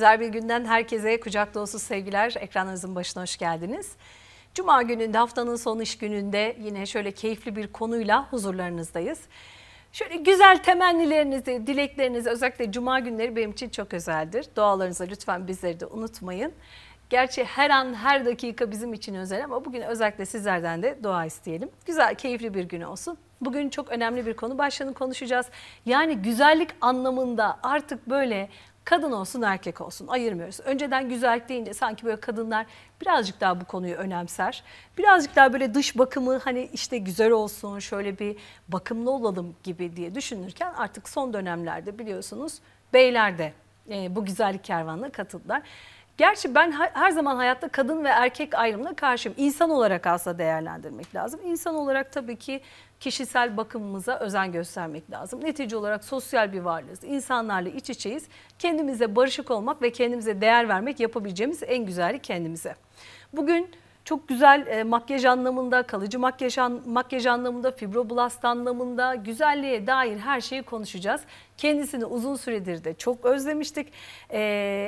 Güzel bir günden herkese kucak dolusu sevgiler. Ekranınızın başına hoş geldiniz. Cuma gününde haftanın son iş gününde yine şöyle keyifli bir konuyla huzurlarınızdayız. Şöyle güzel temennilerinizi, dileklerinizi özellikle cuma günleri benim için çok özeldir. Dualarınızı lütfen bizleri de unutmayın. Gerçi her an her dakika bizim için özel ama bugün özellikle sizlerden de dua isteyelim. Güzel, keyifli bir gün olsun. Bugün çok önemli bir konu başlığını konuşacağız. Yani güzellik anlamında artık böyle kadın olsun erkek olsun ayırmıyoruz. Önceden güzellik deyince sanki böyle kadınlar birazcık daha bu konuyu önemser. Birazcık daha böyle dış bakımı hani işte güzel olsun şöyle bir bakımlı olalım gibi diye düşünürken artık son dönemlerde biliyorsunuz beyler de e, bu güzellik kervanına katıldılar. Gerçi ben her zaman hayatta kadın ve erkek ayrımına karşıyım. İnsan olarak aslında değerlendirmek lazım. İnsan olarak tabii ki kişisel bakımımıza özen göstermek lazım. Netice olarak sosyal bir varlığız. İnsanlarla iç içeyiz. Kendimize barışık olmak ve kendimize değer vermek yapabileceğimiz en güzeli kendimize. Bugün çok güzel e, makyaj anlamında, kalıcı makyaj, an, makyaj anlamında, fibroblast anlamında güzelliğe dair her şeyi konuşacağız. Kendisini uzun süredir de çok özlemiştik. E,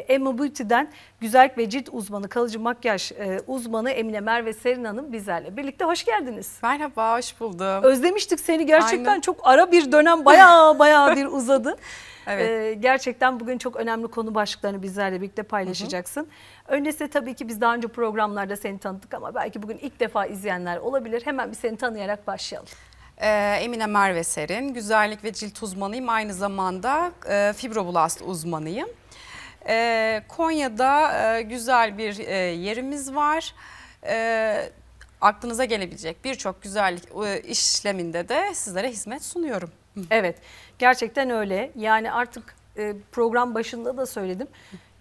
Emma Beauty'den güzellik ve cilt uzmanı, kalıcı makyaj e, uzmanı Emine Merve Serin Hanım bizlerle birlikte. Hoş geldiniz. Merhaba, hoş buldum. Özlemiştik seni gerçekten Aynen. çok ara bir dönem baya baya bir uzadı. Evet. Ee, gerçekten bugün çok önemli konu başlıklarını bizlerle birlikte paylaşacaksın. Hı hı. Öncesinde tabii ki biz daha önce programlarda seni tanıttık ama belki bugün ilk defa izleyenler olabilir. Hemen bir seni tanıyarak başlayalım. Ee, Emine Merve Serin, güzellik ve cilt uzmanıyım. Aynı zamanda e, fibroblast uzmanıyım. Ee, Konya'da e, güzel bir e, yerimiz var. Ee, aklınıza gelebilecek birçok güzellik işleminde de sizlere hizmet sunuyorum. Evet. Gerçekten öyle. Yani artık e, program başında da söyledim.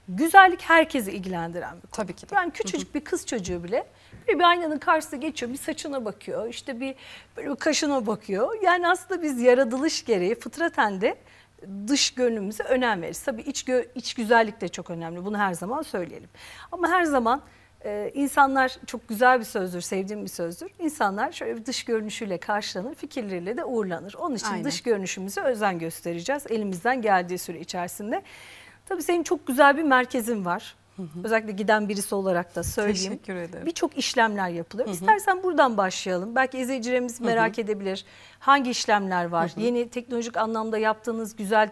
Güzellik herkesi ilgilendiren bir konu. Tabii ki de. Yani küçücük bir kız çocuğu bile bir, bir aynanın karşısında geçiyor, bir saçına bakıyor, işte bir böyle bir kaşına bakıyor. Yani aslında biz yaratılış gereği fıtraten de dış görünümümüze önem veririz. Tabii iç, gö iç güzellik de çok önemli. Bunu her zaman söyleyelim. Ama her zaman ee, insanlar çok güzel bir sözdür, sevdiğim bir sözdür. İnsanlar şöyle bir dış görünüşüyle karşılanır, fikirleriyle de uğurlanır. Onun için Aynen. dış görünüşümüze özen göstereceğiz elimizden geldiği süre içerisinde. Tabii senin çok güzel bir merkezin var. Hı hı. Özellikle giden birisi olarak da söyleyeyim. Teşekkür ederim. Birçok işlemler yapılıyor. Hı hı. İstersen buradan başlayalım. Belki izleyicilerimiz merak hı hı. edebilir. Hangi işlemler var? Hı hı. Yeni teknolojik anlamda yaptığınız güzel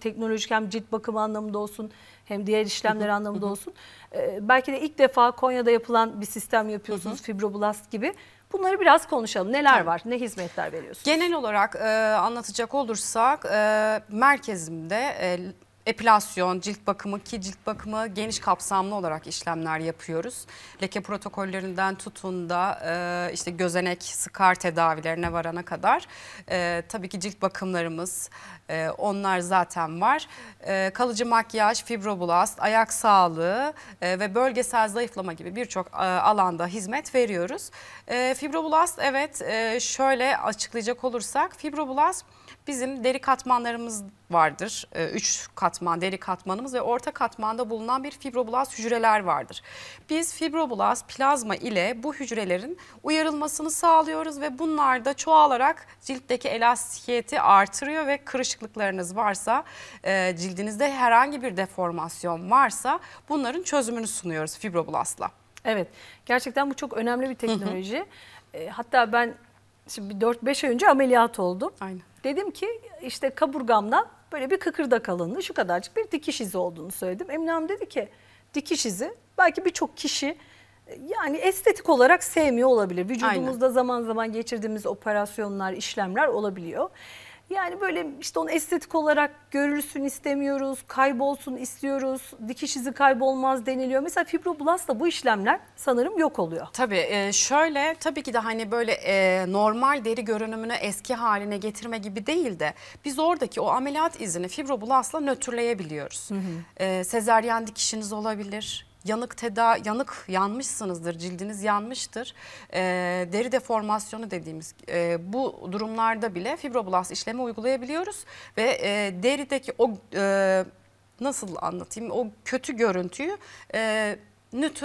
teknolojik hem cilt bakımı anlamında olsun, hem diğer işlemler anlamında olsun. Ee, belki de ilk defa Konya'da yapılan bir sistem yapıyorsunuz fibroblast gibi. Bunları biraz konuşalım. Neler Tabii. var? Ne hizmetler veriyorsunuz? Genel olarak e, anlatacak olursak e, merkezimde e, epilasyon, cilt bakımı ki cilt bakımı geniş kapsamlı olarak işlemler yapıyoruz. Leke protokollerinden tutun da e, işte gözenek, skar tedavilerine varana kadar e, tabii ki cilt bakımlarımız, ee, onlar zaten var. Ee, kalıcı makyaj, fibroblast, ayak sağlığı e, ve bölgesel zayıflama gibi birçok e, alanda hizmet veriyoruz. Ee, fibroblast evet e, şöyle açıklayacak olursak fibroblast bizim deri katmanlarımız vardır. üç katman deri katmanımız ve orta katmanda bulunan bir fibroblast hücreler vardır. Biz fibroblast plazma ile bu hücrelerin uyarılmasını sağlıyoruz ve bunlar da çoğalarak ciltteki elastikiyeti artırıyor ve kırışık kırışıklıklarınız varsa, e, cildinizde herhangi bir deformasyon varsa bunların çözümünü sunuyoruz Fibroblast'la. Evet gerçekten bu çok önemli bir teknoloji. E, hatta ben şimdi 4-5 ay önce ameliyat oldum. Aynen. Dedim ki işte kaburgamdan böyle bir kıkırda alındı. Şu kadarcık bir dikiş izi olduğunu söyledim. Emine Hanım dedi ki dikiş izi belki birçok kişi e, yani estetik olarak sevmiyor olabilir. Vücudumuzda Aynen. zaman zaman geçirdiğimiz operasyonlar, işlemler olabiliyor. Yani böyle işte onu estetik olarak görülsün istemiyoruz, kaybolsun istiyoruz, dikiş izi kaybolmaz deniliyor. Mesela fibroblastla bu işlemler sanırım yok oluyor. Tabii e, şöyle tabii ki de hani böyle e, normal deri görünümünü eski haline getirme gibi değil de biz oradaki o ameliyat izini fibroblastla nötrleyebiliyoruz. Hı hı. E, Sezeryen dikişiniz olabilir, yanık teda yanık yanmışsınızdır, cildiniz yanmıştır. E, deri deformasyonu dediğimiz e, bu durumlarda bile fibroblast işlemi uygulayabiliyoruz ve e, derideki o e, nasıl anlatayım o kötü görüntüyü e,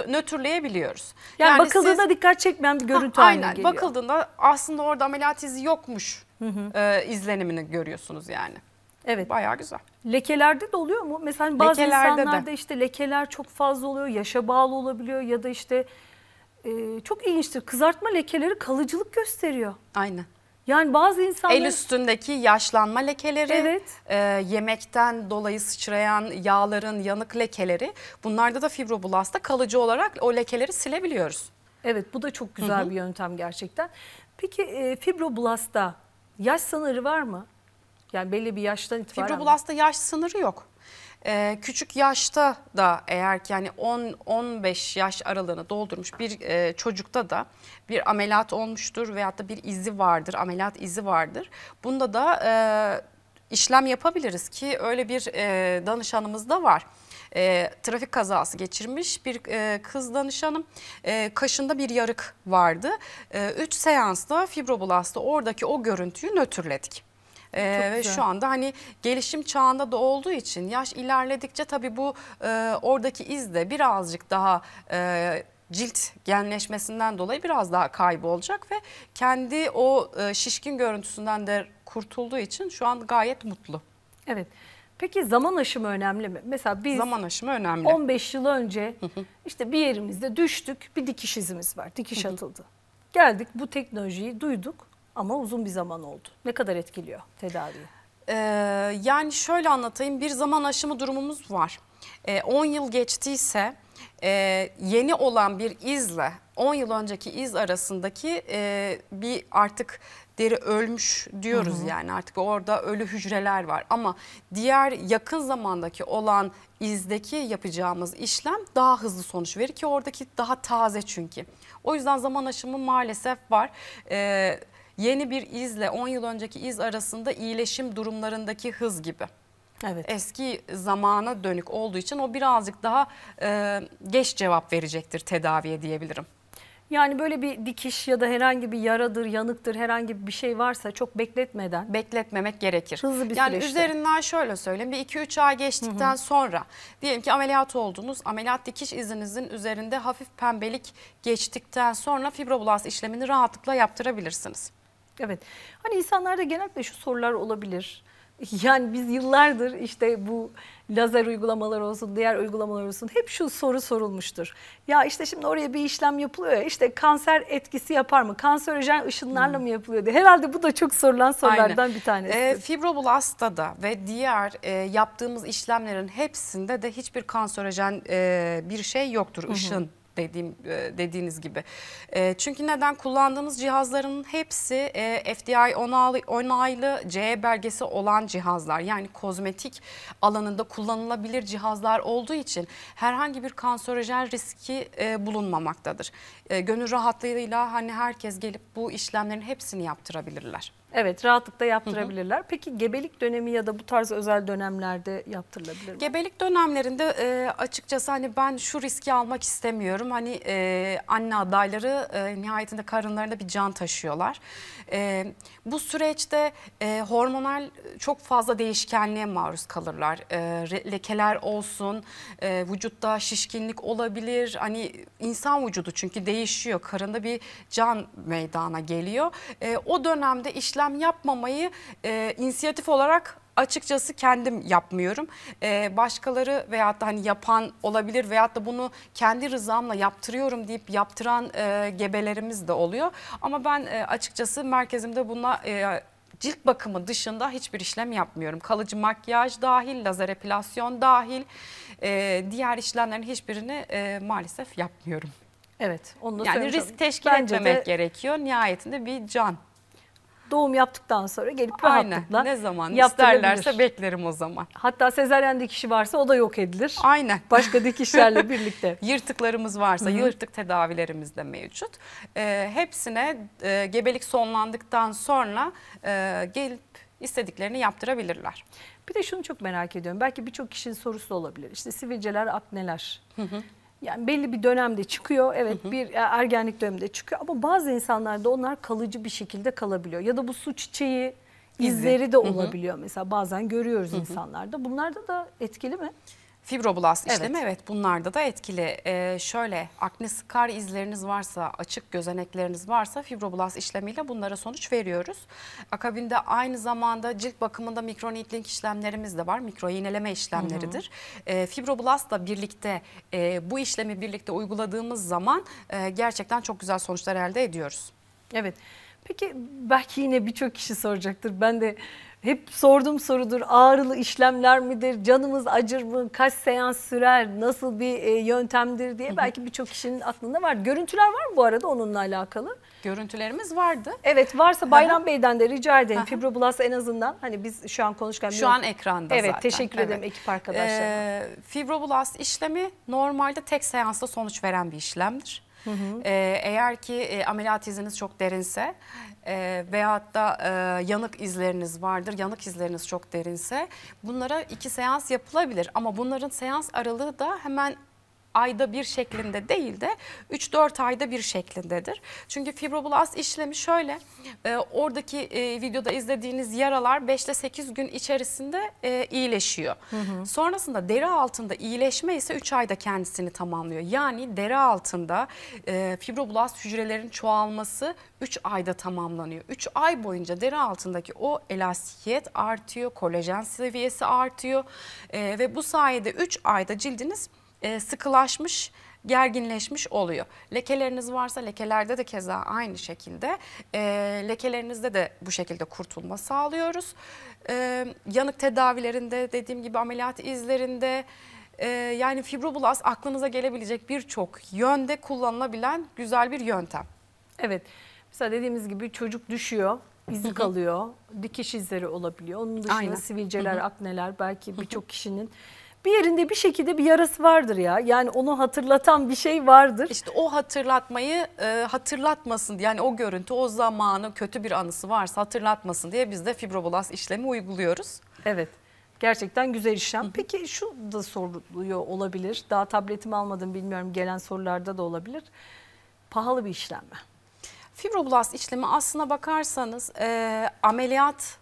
nötrleyebiliyoruz. Yani, yani bakıldığında siz, dikkat çekmeyen bir görüntü ha, haline aynen, geliyor. Bakıldığında aslında orada ameliyat izi yokmuş hı hı. E, izlenimini görüyorsunuz yani. Evet. Bayağı güzel. Lekelerde de oluyor mu? Mesela hani bazı Lekelerde insanlarda de. işte lekeler çok fazla oluyor, yaşa bağlı olabiliyor ya da işte e, çok ilginçtir. Kızartma lekeleri kalıcılık gösteriyor. Aynen. Yani bazı insanlar... El üstündeki yaşlanma lekeleri, evet. e, yemekten dolayı sıçrayan yağların yanık lekeleri bunlarda da fibroblasta kalıcı olarak o lekeleri silebiliyoruz. Evet bu da çok güzel Hı -hı. bir yöntem gerçekten. Peki e, fibroblasta yaş sınırı var mı? Yani belli bir yaştan itibaren. Fibroblast'ta yaş sınırı yok. Ee, küçük yaşta da eğer ki yani 10-15 yaş aralığını doldurmuş bir e, çocukta da bir ameliyat olmuştur veyahut da bir izi vardır, ameliyat izi vardır. Bunda da e, işlem yapabiliriz ki öyle bir e, danışanımız da var e, trafik kazası geçirmiş bir e, kız danışanım. E, kaşında bir yarık vardı. 3 e, üç seansta fibroblastı oradaki o görüntüyü nötrledik. Ee, ve şu anda hani gelişim çağında da olduğu için yaş ilerledikçe tabii bu e, oradaki iz de birazcık daha... E, cilt genleşmesinden dolayı biraz daha kaybolacak ve kendi o e, şişkin görüntüsünden de kurtulduğu için şu an gayet mutlu. Evet. Peki zaman aşımı önemli mi? Mesela biz zaman aşımı önemli. 15 yıl önce işte bir yerimizde düştük, bir dikiş izimiz var. Dikiş atıldı. Geldik bu teknolojiyi duyduk ama uzun bir zaman oldu. Ne kadar etkiliyor tedaviyi? Ee, yani şöyle anlatayım bir zaman aşımı durumumuz var. 10 ee, yıl geçtiyse e, yeni olan bir izle 10 yıl önceki iz arasındaki e, bir artık deri ölmüş diyoruz hı hı. yani artık orada ölü hücreler var ama diğer yakın zamandaki olan izdeki yapacağımız işlem daha hızlı sonuç verir ki oradaki daha taze çünkü. O yüzden zaman aşımı maalesef var. Evet yeni bir izle 10 yıl önceki iz arasında iyileşim durumlarındaki hız gibi. Evet. Eski zamana dönük olduğu için o birazcık daha e, geç cevap verecektir tedaviye diyebilirim. Yani böyle bir dikiş ya da herhangi bir yaradır, yanıktır, herhangi bir şey varsa çok bekletmeden. Bekletmemek gerekir. Hızlı bir yani süreçte. üzerinden şöyle söyleyeyim bir 2-3 ay geçtikten hı hı. sonra diyelim ki ameliyat oldunuz. Ameliyat dikiş izinizin üzerinde hafif pembelik geçtikten sonra fibroblast işlemini rahatlıkla yaptırabilirsiniz. Evet. Hani insanlarda genellikle şu sorular olabilir. Yani biz yıllardır işte bu lazer uygulamalar olsun, diğer uygulamalar olsun hep şu soru sorulmuştur. Ya işte şimdi oraya bir işlem yapılıyor ya işte kanser etkisi yapar mı? Kanserojen ışınlarla hmm. mı yapılıyor diye. Herhalde bu da çok sorulan sorulardan Aynen. bir tanesi. E, ee, fibroblasta da ve diğer e, yaptığımız işlemlerin hepsinde de hiçbir kanserojen e, bir şey yoktur. Işın hı hı dediğim e, dediğiniz gibi. E, çünkü neden kullandığımız cihazların hepsi e, FDI onaylı, onaylı CE belgesi olan cihazlar. Yani kozmetik alanında kullanılabilir cihazlar olduğu için herhangi bir kanserojen riski e, bulunmamaktadır. gönül rahatlığıyla hani herkes gelip bu işlemlerin hepsini yaptırabilirler. Evet rahatlıkla yaptırabilirler. Hı hı. Peki gebelik dönemi ya da bu tarz özel dönemlerde yaptırılabilir mi? Gebelik dönemlerinde e, açıkçası hani ben şu riski almak istemiyorum. Hani e, anne adayları e, nihayetinde karınlarında bir can taşıyorlar. E, bu süreçte e, hormonal çok fazla değişkenliğe maruz kalırlar. E, lekeler olsun, e, vücutta şişkinlik olabilir. Hani insan vücudu çünkü değişiyor. Karında bir can meydana geliyor. E, o dönemde işler işlem yapmamayı e, inisiyatif olarak açıkçası kendim yapmıyorum. Ee, başkaları veyahut da hani yapan olabilir veyahut da bunu kendi rızamla yaptırıyorum deyip yaptıran e, gebelerimiz de oluyor. Ama ben e, açıkçası merkezimde buna e, cilt bakımı dışında hiçbir işlem yapmıyorum. Kalıcı makyaj dahil, lazer epilasyon dahil e, diğer işlemlerin hiçbirini e, maalesef yapmıyorum. Evet. Onu da yani risk teşkil Bence etmemek de... gerekiyor. Nihayetinde bir can doğum yaptıktan sonra gelip rahatlıkla Aynen. ne zaman isterlerse beklerim o zaman. Hatta sezeryen dikişi varsa o da yok edilir. Aynen. Başka dikişlerle birlikte. Yırtıklarımız varsa Hı -hı. yırtık tedavilerimiz de mevcut. E, hepsine e, gebelik sonlandıktan sonra e, gelip istediklerini yaptırabilirler. Bir de şunu çok merak ediyorum. Belki birçok kişinin sorusu olabilir. İşte sivilceler, akneler. Hı hı. Yani belli bir dönemde çıkıyor. Evet hı hı. bir e, ergenlik döneminde çıkıyor ama bazı insanlarda onlar kalıcı bir şekilde kalabiliyor. Ya da bu su çiçeği izleri de olabiliyor. Hı hı. Mesela bazen görüyoruz hı hı. insanlarda. Bunlarda da etkili mi? Fibroblast işlemi evet, evet bunlarda da etkili. Ee, şöyle akne skar izleriniz varsa, açık gözenekleriniz varsa fibroblast işlemiyle bunlara sonuç veriyoruz. Akabinde aynı zamanda cilt bakımında mikronitling işlemlerimiz de var. Mikro iğneleme işlemleridir. Hı hı. Ee, fibroblastla birlikte e, bu işlemi birlikte uyguladığımız zaman e, gerçekten çok güzel sonuçlar elde ediyoruz. Evet. Peki belki yine birçok kişi soracaktır. Ben de hep sorduğum sorudur. Ağrılı işlemler midir? Canımız acır mı? Kaç seans sürer? Nasıl bir e, yöntemdir diye belki birçok kişinin aklında var. Görüntüler var mı bu arada onunla alakalı? Görüntülerimiz vardı. Evet varsa Bayram Bey'den de rica edeyim. Fibroblast en azından hani biz şu an konuşken. Şu an ekranda evet, zaten. Teşekkür evet teşekkür ederim ekip arkadaşlarına. Ee, fibroblast işlemi normalde tek seansta sonuç veren bir işlemdir. Hı hı. E, eğer ki e, ameliyat iziniz çok derinse e, veyahut da e, yanık izleriniz vardır, yanık izleriniz çok derinse bunlara iki seans yapılabilir. Ama bunların seans aralığı da hemen ayda bir şeklinde değil de 3-4 ayda bir şeklindedir. Çünkü fibroblast işlemi şöyle e, oradaki e, videoda izlediğiniz yaralar 5 ile 8 gün içerisinde e, iyileşiyor. Hı hı. Sonrasında deri altında iyileşme ise 3 ayda kendisini tamamlıyor. Yani deri altında e, fibroblast hücrelerin çoğalması 3 ayda tamamlanıyor. 3 ay boyunca deri altındaki o elastikiyet artıyor, kolajen seviyesi artıyor e, ve bu sayede 3 ayda cildiniz e, sıkılaşmış gerginleşmiş oluyor. Lekeleriniz varsa lekelerde de keza aynı şekilde e, lekelerinizde de bu şekilde kurtulma sağlıyoruz. E, yanık tedavilerinde dediğim gibi ameliyat izlerinde e, yani fibroblast aklınıza gelebilecek birçok yönde kullanılabilen güzel bir yöntem. Evet mesela dediğimiz gibi çocuk düşüyor izi kalıyor dikiş izleri olabiliyor. Onun dışında Aynen. sivilceler akneler belki birçok kişinin bir yerinde bir şekilde bir yarası vardır ya. Yani onu hatırlatan bir şey vardır. İşte o hatırlatmayı e, hatırlatmasın yani o görüntü o zamanı kötü bir anısı varsa hatırlatmasın diye biz de fibroblast işlemi uyguluyoruz. Evet. Gerçekten güzel işlem. Peki şu da soruluyor olabilir. Daha tabletimi almadım bilmiyorum gelen sorularda da olabilir. Pahalı bir işlem mi? Fibroblast işlemi aslına bakarsanız e, ameliyat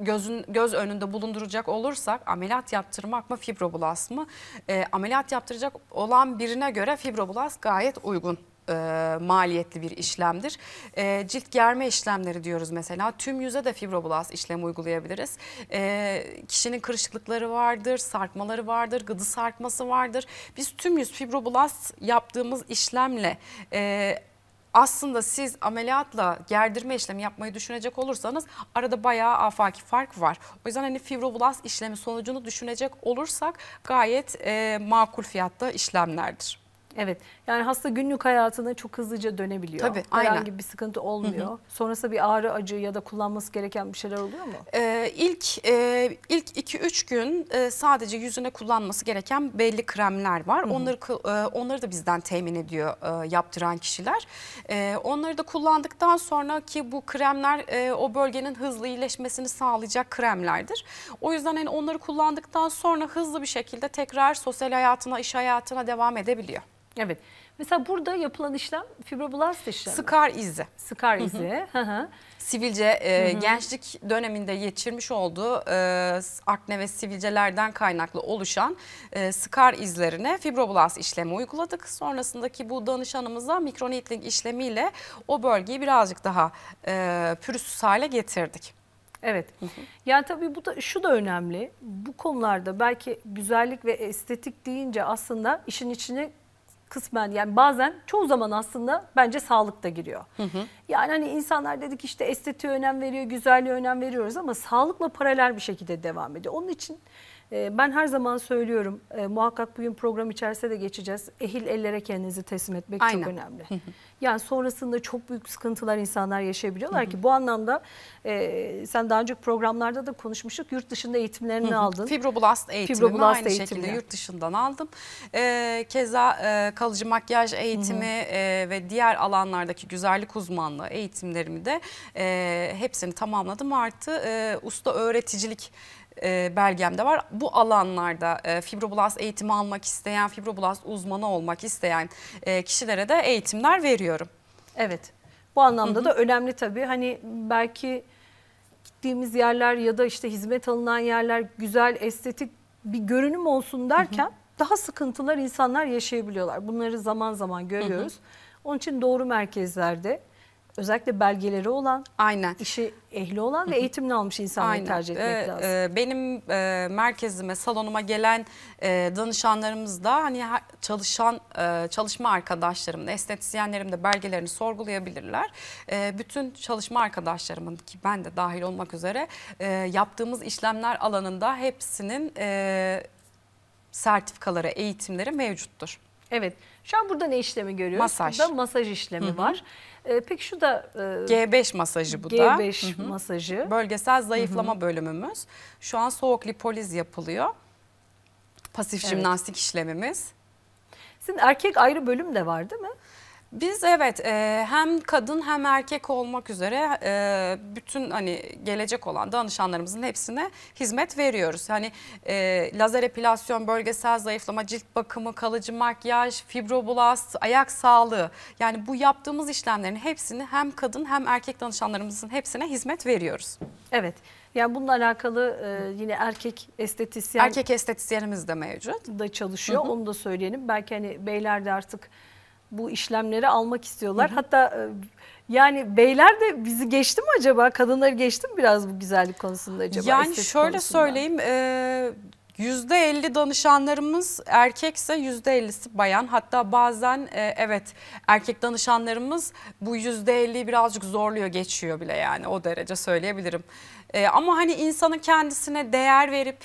gözün göz önünde bulunduracak olursak ameliyat yaptırmak mı fibroblast mı? E, ameliyat yaptıracak olan birine göre fibroblast gayet uygun e, maliyetli bir işlemdir. E, cilt germe işlemleri diyoruz mesela. Tüm yüze de fibroblast işlemi uygulayabiliriz. E, kişinin kırışıklıkları vardır, sarkmaları vardır, gıdı sarkması vardır. Biz tüm yüz fibroblast yaptığımız işlemle e, aslında siz ameliyatla gerdirme işlemi yapmayı düşünecek olursanız arada bayağı afaki fark var. O yüzden hani fibroblast işlemi sonucunu düşünecek olursak gayet e, makul fiyatta işlemlerdir. Evet yani hasta günlük hayatına çok hızlıca dönebiliyor. Tabii Herhangi aynen. bir sıkıntı olmuyor. Hı hı. Sonrasında bir ağrı acı ya da kullanması gereken bir şeyler oluyor mu? Ee, ilk e, ilk 2-3 gün e, sadece yüzüne kullanması gereken belli kremler var. Hı hı. Onları e, onları da bizden temin ediyor e, yaptıran kişiler. E, onları da kullandıktan sonra ki bu kremler e, o bölgenin hızlı iyileşmesini sağlayacak kremlerdir. O yüzden yani onları kullandıktan sonra hızlı bir şekilde tekrar sosyal hayatına, iş hayatına devam edebiliyor. Evet. Mesela burada yapılan işlem fibroblast işlemi. Skar izi. Skar izi. Sivilce e, gençlik döneminde geçirmiş olduğu e, akne ve sivilcelerden kaynaklı oluşan e, skar izlerine fibroblast işlemi uyguladık. Sonrasındaki bu danışanımıza mikronitling işlemiyle o bölgeyi birazcık daha e, pürüzsüz hale getirdik. Evet. Yani tabii bu da şu da önemli. Bu konularda belki güzellik ve estetik deyince aslında işin içine kısmen yani bazen çoğu zaman aslında bence sağlık da giriyor. Hı hı. Yani hani insanlar dedik işte estetiğe önem veriyor, güzelliğe önem veriyoruz ama sağlıkla paralel bir şekilde devam ediyor. Onun için ee, ben her zaman söylüyorum e, muhakkak bugün program içerisinde de geçeceğiz. Ehil ellere kendinizi teslim etmek Aynen. çok önemli. yani sonrasında çok büyük sıkıntılar insanlar yaşayabiliyorlar ki bu anlamda e, sen daha önce programlarda da konuşmuştuk yurt dışında eğitimlerini aldın. Fibroblast eğitimini Fibroblast aynı eğitimini. şekilde yurt dışından aldım. E, keza kalıcı makyaj eğitimi ve diğer alanlardaki güzellik uzmanlığı eğitimlerimi de hepsini tamamladım. Artı usta öğreticilik e, belgemde var. Bu alanlarda e, fibroblast eğitimi almak isteyen, fibroblast uzmanı olmak isteyen e, kişilere de eğitimler veriyorum. Evet. Bu anlamda hı hı. da önemli tabii. Hani belki gittiğimiz yerler ya da işte hizmet alınan yerler güzel, estetik bir görünüm olsun derken hı hı. daha sıkıntılar insanlar yaşayabiliyorlar. Bunları zaman zaman görüyoruz. Hı hı. Onun için doğru merkezlerde özellikle belgeleri olan, Aynen. işi ehli olan ve eğitimini almış insanları Aynen. tercih etmek ee, lazım. E, benim e, merkezime, salonuma gelen e, danışanlarımız da hani çalışan e, çalışma arkadaşlarım da, estetisyenlerim de belgelerini sorgulayabilirler. E, bütün çalışma arkadaşlarımın ki ben de dahil olmak üzere e, yaptığımız işlemler alanında hepsinin e, sertifikaları, eğitimleri mevcuttur. Evet. Şu an burada ne işlemi görüyoruz? Masaj. Burada masaj işlemi Hı -hı. var. E, peki şu da... E, G5 masajı bu G5 da. G5 Hı -hı. masajı. Bölgesel zayıflama Hı -hı. bölümümüz. Şu an soğuk lipoliz yapılıyor. Pasif evet. jimnastik işlemimiz. Sizin erkek ayrı bölüm de var değil mi? Biz evet e, hem kadın hem erkek olmak üzere e, bütün hani gelecek olan danışanlarımızın hepsine hizmet veriyoruz. Hani e, lazer epilasyon, bölgesel zayıflama, cilt bakımı, kalıcı makyaj, fibroblast, ayak sağlığı. Yani bu yaptığımız işlemlerin hepsini hem kadın hem erkek danışanlarımızın hepsine hizmet veriyoruz. Evet. Yani bununla alakalı e, yine erkek estetisyen erkek estetisyenimiz de mevcut. Da çalışıyor. Hı hı. Onu da söyleyelim. Belki hani beyler de artık bu işlemleri almak istiyorlar. Hı hı. Hatta e, yani beyler de bizi geçti mi acaba? Kadınları geçti mi biraz bu güzellik konusunda acaba? Yani şöyle konusunda? söyleyeyim e, %50 danışanlarımız erkekse %50'si bayan. Hatta bazen e, evet erkek danışanlarımız bu %50'yi birazcık zorluyor geçiyor bile yani o derece söyleyebilirim. E, ama hani insanın kendisine değer verip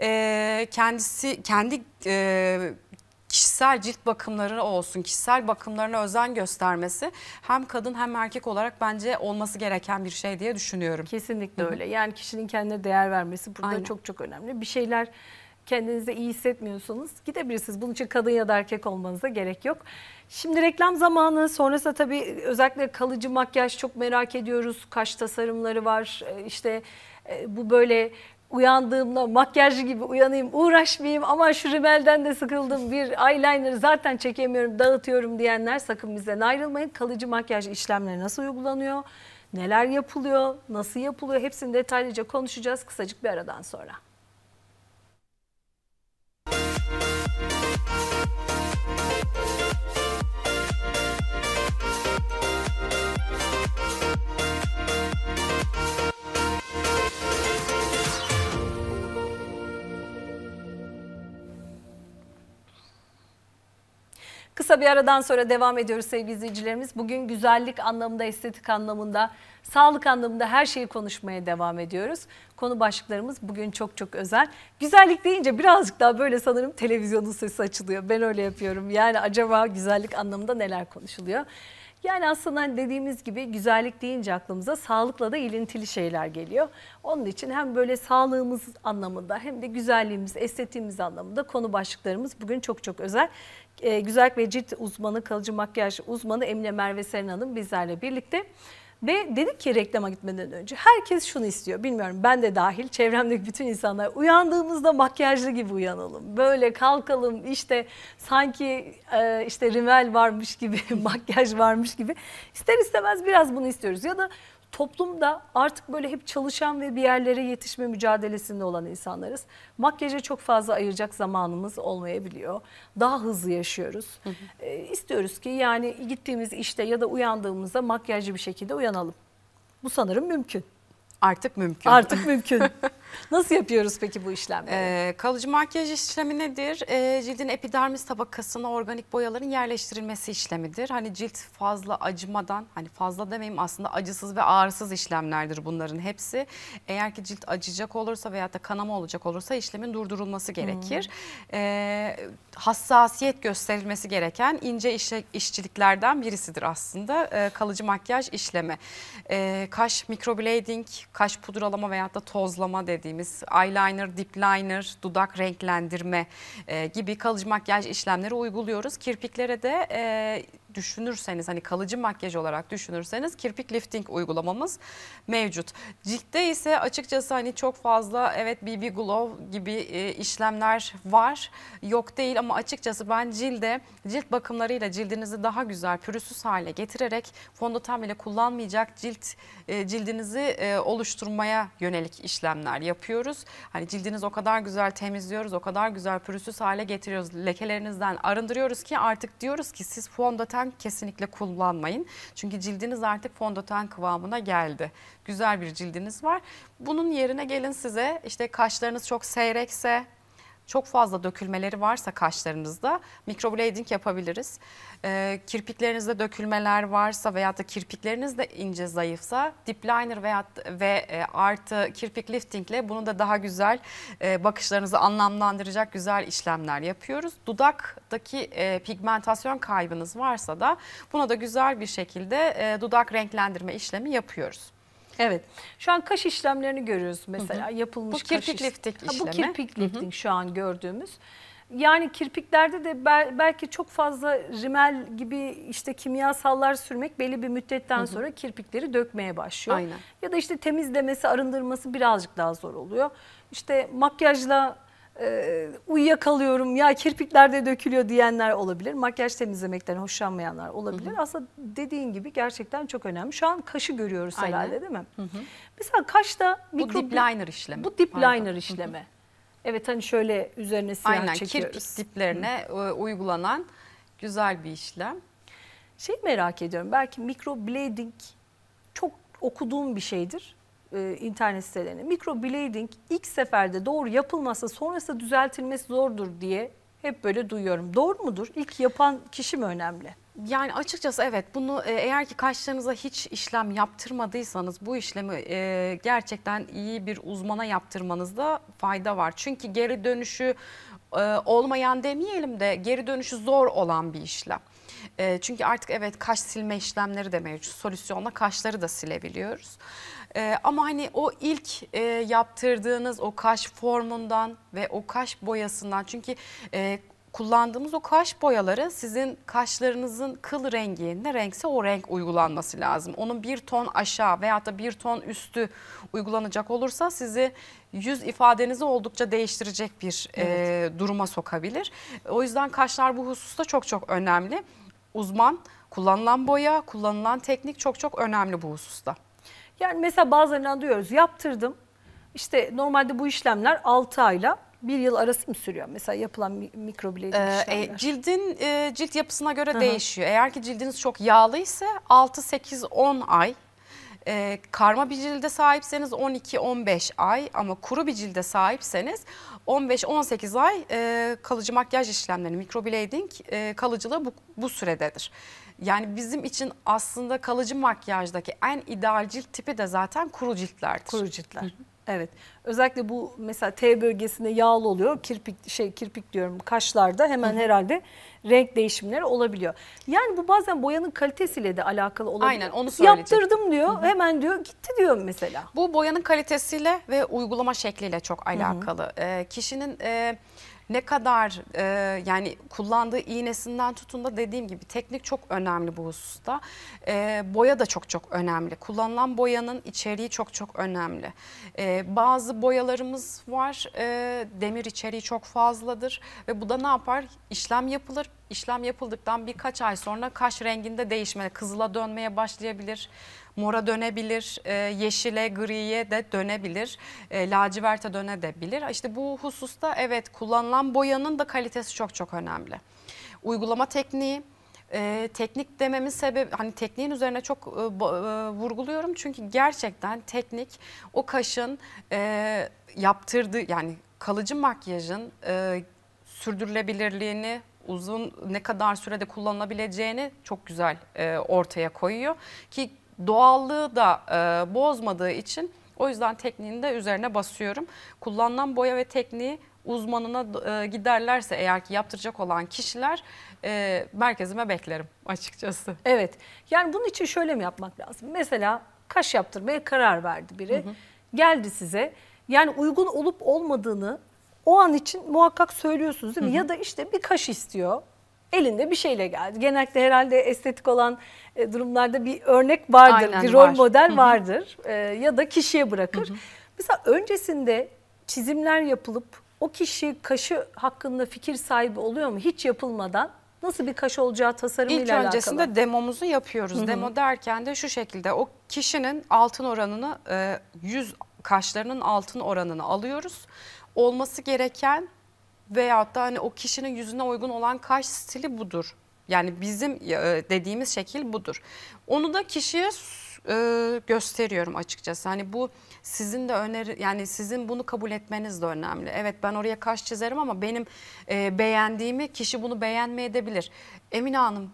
e, kendisi kendi... E, kişisel cilt bakımları olsun, kişisel bakımlarına özen göstermesi hem kadın hem erkek olarak bence olması gereken bir şey diye düşünüyorum. Kesinlikle Hı -hı. öyle. Yani kişinin kendine değer vermesi burada Aynen. çok çok önemli. Bir şeyler kendinizi iyi hissetmiyorsunuz gidebilirsiniz. Bunun için kadın ya da erkek olmanıza gerek yok. Şimdi reklam zamanı sonrasında tabii özellikle kalıcı makyaj çok merak ediyoruz. Kaş tasarımları var e, işte e, bu böyle uyandığımda makyajlı gibi uyanayım uğraşmayayım ama şu rimelden de sıkıldım bir eyeliner zaten çekemiyorum dağıtıyorum diyenler sakın bizden ayrılmayın. Kalıcı makyaj işlemleri nasıl uygulanıyor? Neler yapılıyor? Nasıl yapılıyor? Hepsini detaylıca konuşacağız kısacık bir aradan sonra. Kısa bir aradan sonra devam ediyoruz sevgili izleyicilerimiz. Bugün güzellik anlamında, estetik anlamında, sağlık anlamında her şeyi konuşmaya devam ediyoruz. Konu başlıklarımız bugün çok çok özel. Güzellik deyince birazcık daha böyle sanırım televizyonun sesi açılıyor. Ben öyle yapıyorum. Yani acaba güzellik anlamında neler konuşuluyor? Yani aslında hani dediğimiz gibi güzellik deyince aklımıza sağlıkla da ilintili şeyler geliyor. Onun için hem böyle sağlığımız anlamında hem de güzelliğimiz, estetiğimiz anlamında konu başlıklarımız bugün çok çok özel. Ee, güzellik ve cilt uzmanı, kalıcı makyaj uzmanı Emine Merve Serin Hanım bizlerle birlikte. Ve dedik ki reklama gitmeden önce herkes şunu istiyor. Bilmiyorum ben de dahil çevremdeki bütün insanlar uyandığımızda makyajlı gibi uyanalım. Böyle kalkalım işte sanki e, işte rimel varmış gibi makyaj varmış gibi. İster istemez biraz bunu istiyoruz ya da toplumda artık böyle hep çalışan ve bir yerlere yetişme mücadelesinde olan insanlarız. Makyaja çok fazla ayıracak zamanımız olmayabiliyor. Daha hızlı yaşıyoruz. Hı hı. E, istiyoruz ki yani gittiğimiz işte ya da uyandığımızda makyajlı bir şekilde uyanalım. Bu sanırım mümkün. Artık mümkün. Artık mümkün. Nasıl yapıyoruz peki bu işlemleri? Ee, kalıcı makyaj işlemi nedir? Ee, cildin epidermis tabakasına organik boyaların yerleştirilmesi işlemidir. Hani cilt fazla acımadan, hani fazla demeyeyim aslında acısız ve ağrısız işlemlerdir bunların hepsi. Eğer ki cilt acıyacak olursa veya da kanama olacak olursa işlemin durdurulması gerekir. Hmm. Ee, hassasiyet gösterilmesi gereken ince iş, işçiliklerden birisidir aslında ee, kalıcı makyaj işlemi. Ee, kaş mikroblading, kaş pudralama veya da tozlama dedi dediğimiz eyeliner, dipliner, dudak renklendirme e, gibi kalıcı makyaj işlemleri uyguluyoruz. Kirpiklere de e, düşünürseniz hani kalıcı makyaj olarak düşünürseniz kirpik lifting uygulamamız mevcut. Ciltte ise açıkçası hani çok fazla evet BB Glow gibi e, işlemler var yok değil ama açıkçası ben cilde cilt bakımlarıyla cildinizi daha güzel pürüzsüz hale getirerek fondöten bile kullanmayacak cilt e, cildinizi e, oluşturmaya yönelik işlemler yapıyoruz. Hani cildiniz o kadar güzel temizliyoruz o kadar güzel pürüzsüz hale getiriyoruz lekelerinizden arındırıyoruz ki artık diyoruz ki siz fondöten fondöten kesinlikle kullanmayın. Çünkü cildiniz artık fondöten kıvamına geldi. Güzel bir cildiniz var. Bunun yerine gelin size işte kaşlarınız çok seyrekse çok fazla dökülmeleri varsa kaşlarınızda mikroblading yapabiliriz. Ee, kirpiklerinizde dökülmeler varsa veya da kirpikleriniz de ince zayıfsa dip liner veyahut, ve e, artı kirpik liftingle bunu da daha güzel e, bakışlarınızı anlamlandıracak güzel işlemler yapıyoruz. Dudaktaki e, pigmentasyon kaybınız varsa da buna da güzel bir şekilde e, dudak renklendirme işlemi yapıyoruz. Evet. Şu an kaş işlemlerini görüyoruz mesela hı hı. yapılmış bu kaş kirpik lifting işlemi. Ha, bu kirpik lifting hı hı. şu an gördüğümüz. Yani kirpiklerde de belki çok fazla rimel gibi işte kimyasallar sürmek belli bir müddetten sonra kirpikleri dökmeye başlıyor. Aynen. Ya da işte temizlemesi, arındırması birazcık daha zor oluyor. İşte makyajla e, uyuyakalıyorum ya kirpiklerde dökülüyor diyenler olabilir. Makyaj temizlemekten hoşlanmayanlar olabilir. Hı hı. Aslında dediğin gibi gerçekten çok önemli. Şu an kaşı görüyoruz Aynen. herhalde değil mi? Hı hı. Mesela kaşta mikro... Bu dip liner işlemi. Bu dip Pardon. liner işlemi. Hı hı. Evet hani şöyle üzerine siyah Aynen, çekiyoruz. Aynen kirpik diplerine hı. E, uygulanan güzel bir işlem. Şey merak ediyorum belki mikro microblading çok okuduğum bir şeydir e, internet sitelerine microblading ilk seferde doğru yapılmazsa sonrası düzeltilmesi zordur diye hep böyle duyuyorum. Doğru mudur? İlk yapan kişi mi önemli? Yani açıkçası evet bunu e, eğer ki kaşlarınıza hiç işlem yaptırmadıysanız bu işlemi e, gerçekten iyi bir uzmana yaptırmanızda fayda var. Çünkü geri dönüşü e, olmayan demeyelim de geri dönüşü zor olan bir işlem. E, çünkü artık evet kaş silme işlemleri de mevcut. Solüsyonla kaşları da silebiliyoruz. E, ama hani o ilk e, yaptırdığınız o kaş formundan ve o kaş boyasından çünkü e, kullandığımız o kaş boyaları sizin kaşlarınızın kıl rengi ne renkse o renk uygulanması lazım. Onun bir ton aşağı veya da bir ton üstü uygulanacak olursa sizi yüz ifadenizi oldukça değiştirecek bir e, evet. e, duruma sokabilir. O yüzden kaşlar bu hususta çok çok önemli. Uzman, kullanılan boya, kullanılan teknik çok çok önemli bu hususta. Yani mesela bazılarından duyuyoruz yaptırdım. İşte normalde bu işlemler 6 ayla bir yıl arası mı sürüyor mesela yapılan mikrobledik ee, e, işlemler? E, cildin e, cilt yapısına göre Aha. değişiyor. Eğer ki cildiniz çok yağlı ise 6-8-10 ay e, karma bir cilde sahipseniz 12-15 ay ama kuru bir cilde sahipseniz 15-18 ay e, kalıcı makyaj işlemleri, mikrobleeding e, kalıcılığı bu, bu sürededir. Yani bizim için aslında kalıcı makyajdaki en ideal cilt tipi de zaten kuru ciltlerdir. Kuru ciltler. Evet. Özellikle bu mesela T bölgesinde yağlı oluyor. Kirpik şey kirpik diyorum kaşlarda hemen herhalde renk değişimleri olabiliyor. Yani bu bazen boyanın kalitesiyle de alakalı olabiliyor. Aynen onu söyleyecek. Yaptırdım diyor. Hı. Hemen diyor gitti diyor mesela. Bu boyanın kalitesiyle ve uygulama şekliyle çok alakalı. Hı. Ee, kişinin e, ne kadar e, yani kullandığı iğnesinden tutun da dediğim gibi teknik çok önemli bu hususta. E, boya da çok çok önemli. Kullanılan boyanın içeriği çok çok önemli. E, bazı boyalarımız var e, demir içeriği çok fazladır ve bu da ne yapar? İşlem yapılır işlem yapıldıktan birkaç ay sonra kaş renginde değişme, kızıla dönmeye başlayabilir, mora dönebilir, e, yeşile, griye de dönebilir, e, laciverte dönebilir. İşte bu hususta evet kullanılan boyanın da kalitesi çok çok önemli. Uygulama tekniği, e, teknik dememin sebebi hani tekniğin üzerine çok e, vurguluyorum çünkü gerçekten teknik o kaşın e, yaptırdığı yani kalıcı makyajın sürdürülebilirliğini uzun ne kadar sürede kullanılabileceğini çok güzel e, ortaya koyuyor. Ki doğallığı da e, bozmadığı için o yüzden tekniğini de üzerine basıyorum. Kullanılan boya ve tekniği uzmanına e, giderlerse eğer ki yaptıracak olan kişiler e, merkezime beklerim açıkçası. Evet yani bunun için şöyle mi yapmak lazım? Mesela kaş yaptırmaya karar verdi biri. Hı hı. Geldi size yani uygun olup olmadığını o an için muhakkak söylüyorsunuz değil mi? Hı hı. Ya da işte bir kaş istiyor. Elinde bir şeyle geldi. Genellikle herhalde estetik olan e, durumlarda bir örnek vardır, Aynen, bir rol var. model hı hı. vardır e, ya da kişiye bırakır. Hı hı. Mesela öncesinde çizimler yapılıp o kişi kaşı hakkında fikir sahibi oluyor mu hiç yapılmadan? Nasıl bir kaş olacağı tasarımıyla alakalı. İlk öncesinde alakalı. demomuzu yapıyoruz. Hı hı. Demo derken de şu şekilde o kişinin altın oranını e, yüz kaşlarının altın oranını alıyoruz olması gereken veyahut da hani o kişinin yüzüne uygun olan kaş stili budur. Yani bizim e, dediğimiz şekil budur. Onu da kişiye e, gösteriyorum açıkçası. Hani bu sizin de öneri yani sizin bunu kabul etmeniz de önemli. Evet ben oraya kaş çizerim ama benim e, beğendiğimi kişi bunu beğenmeyebilir. Emine Hanım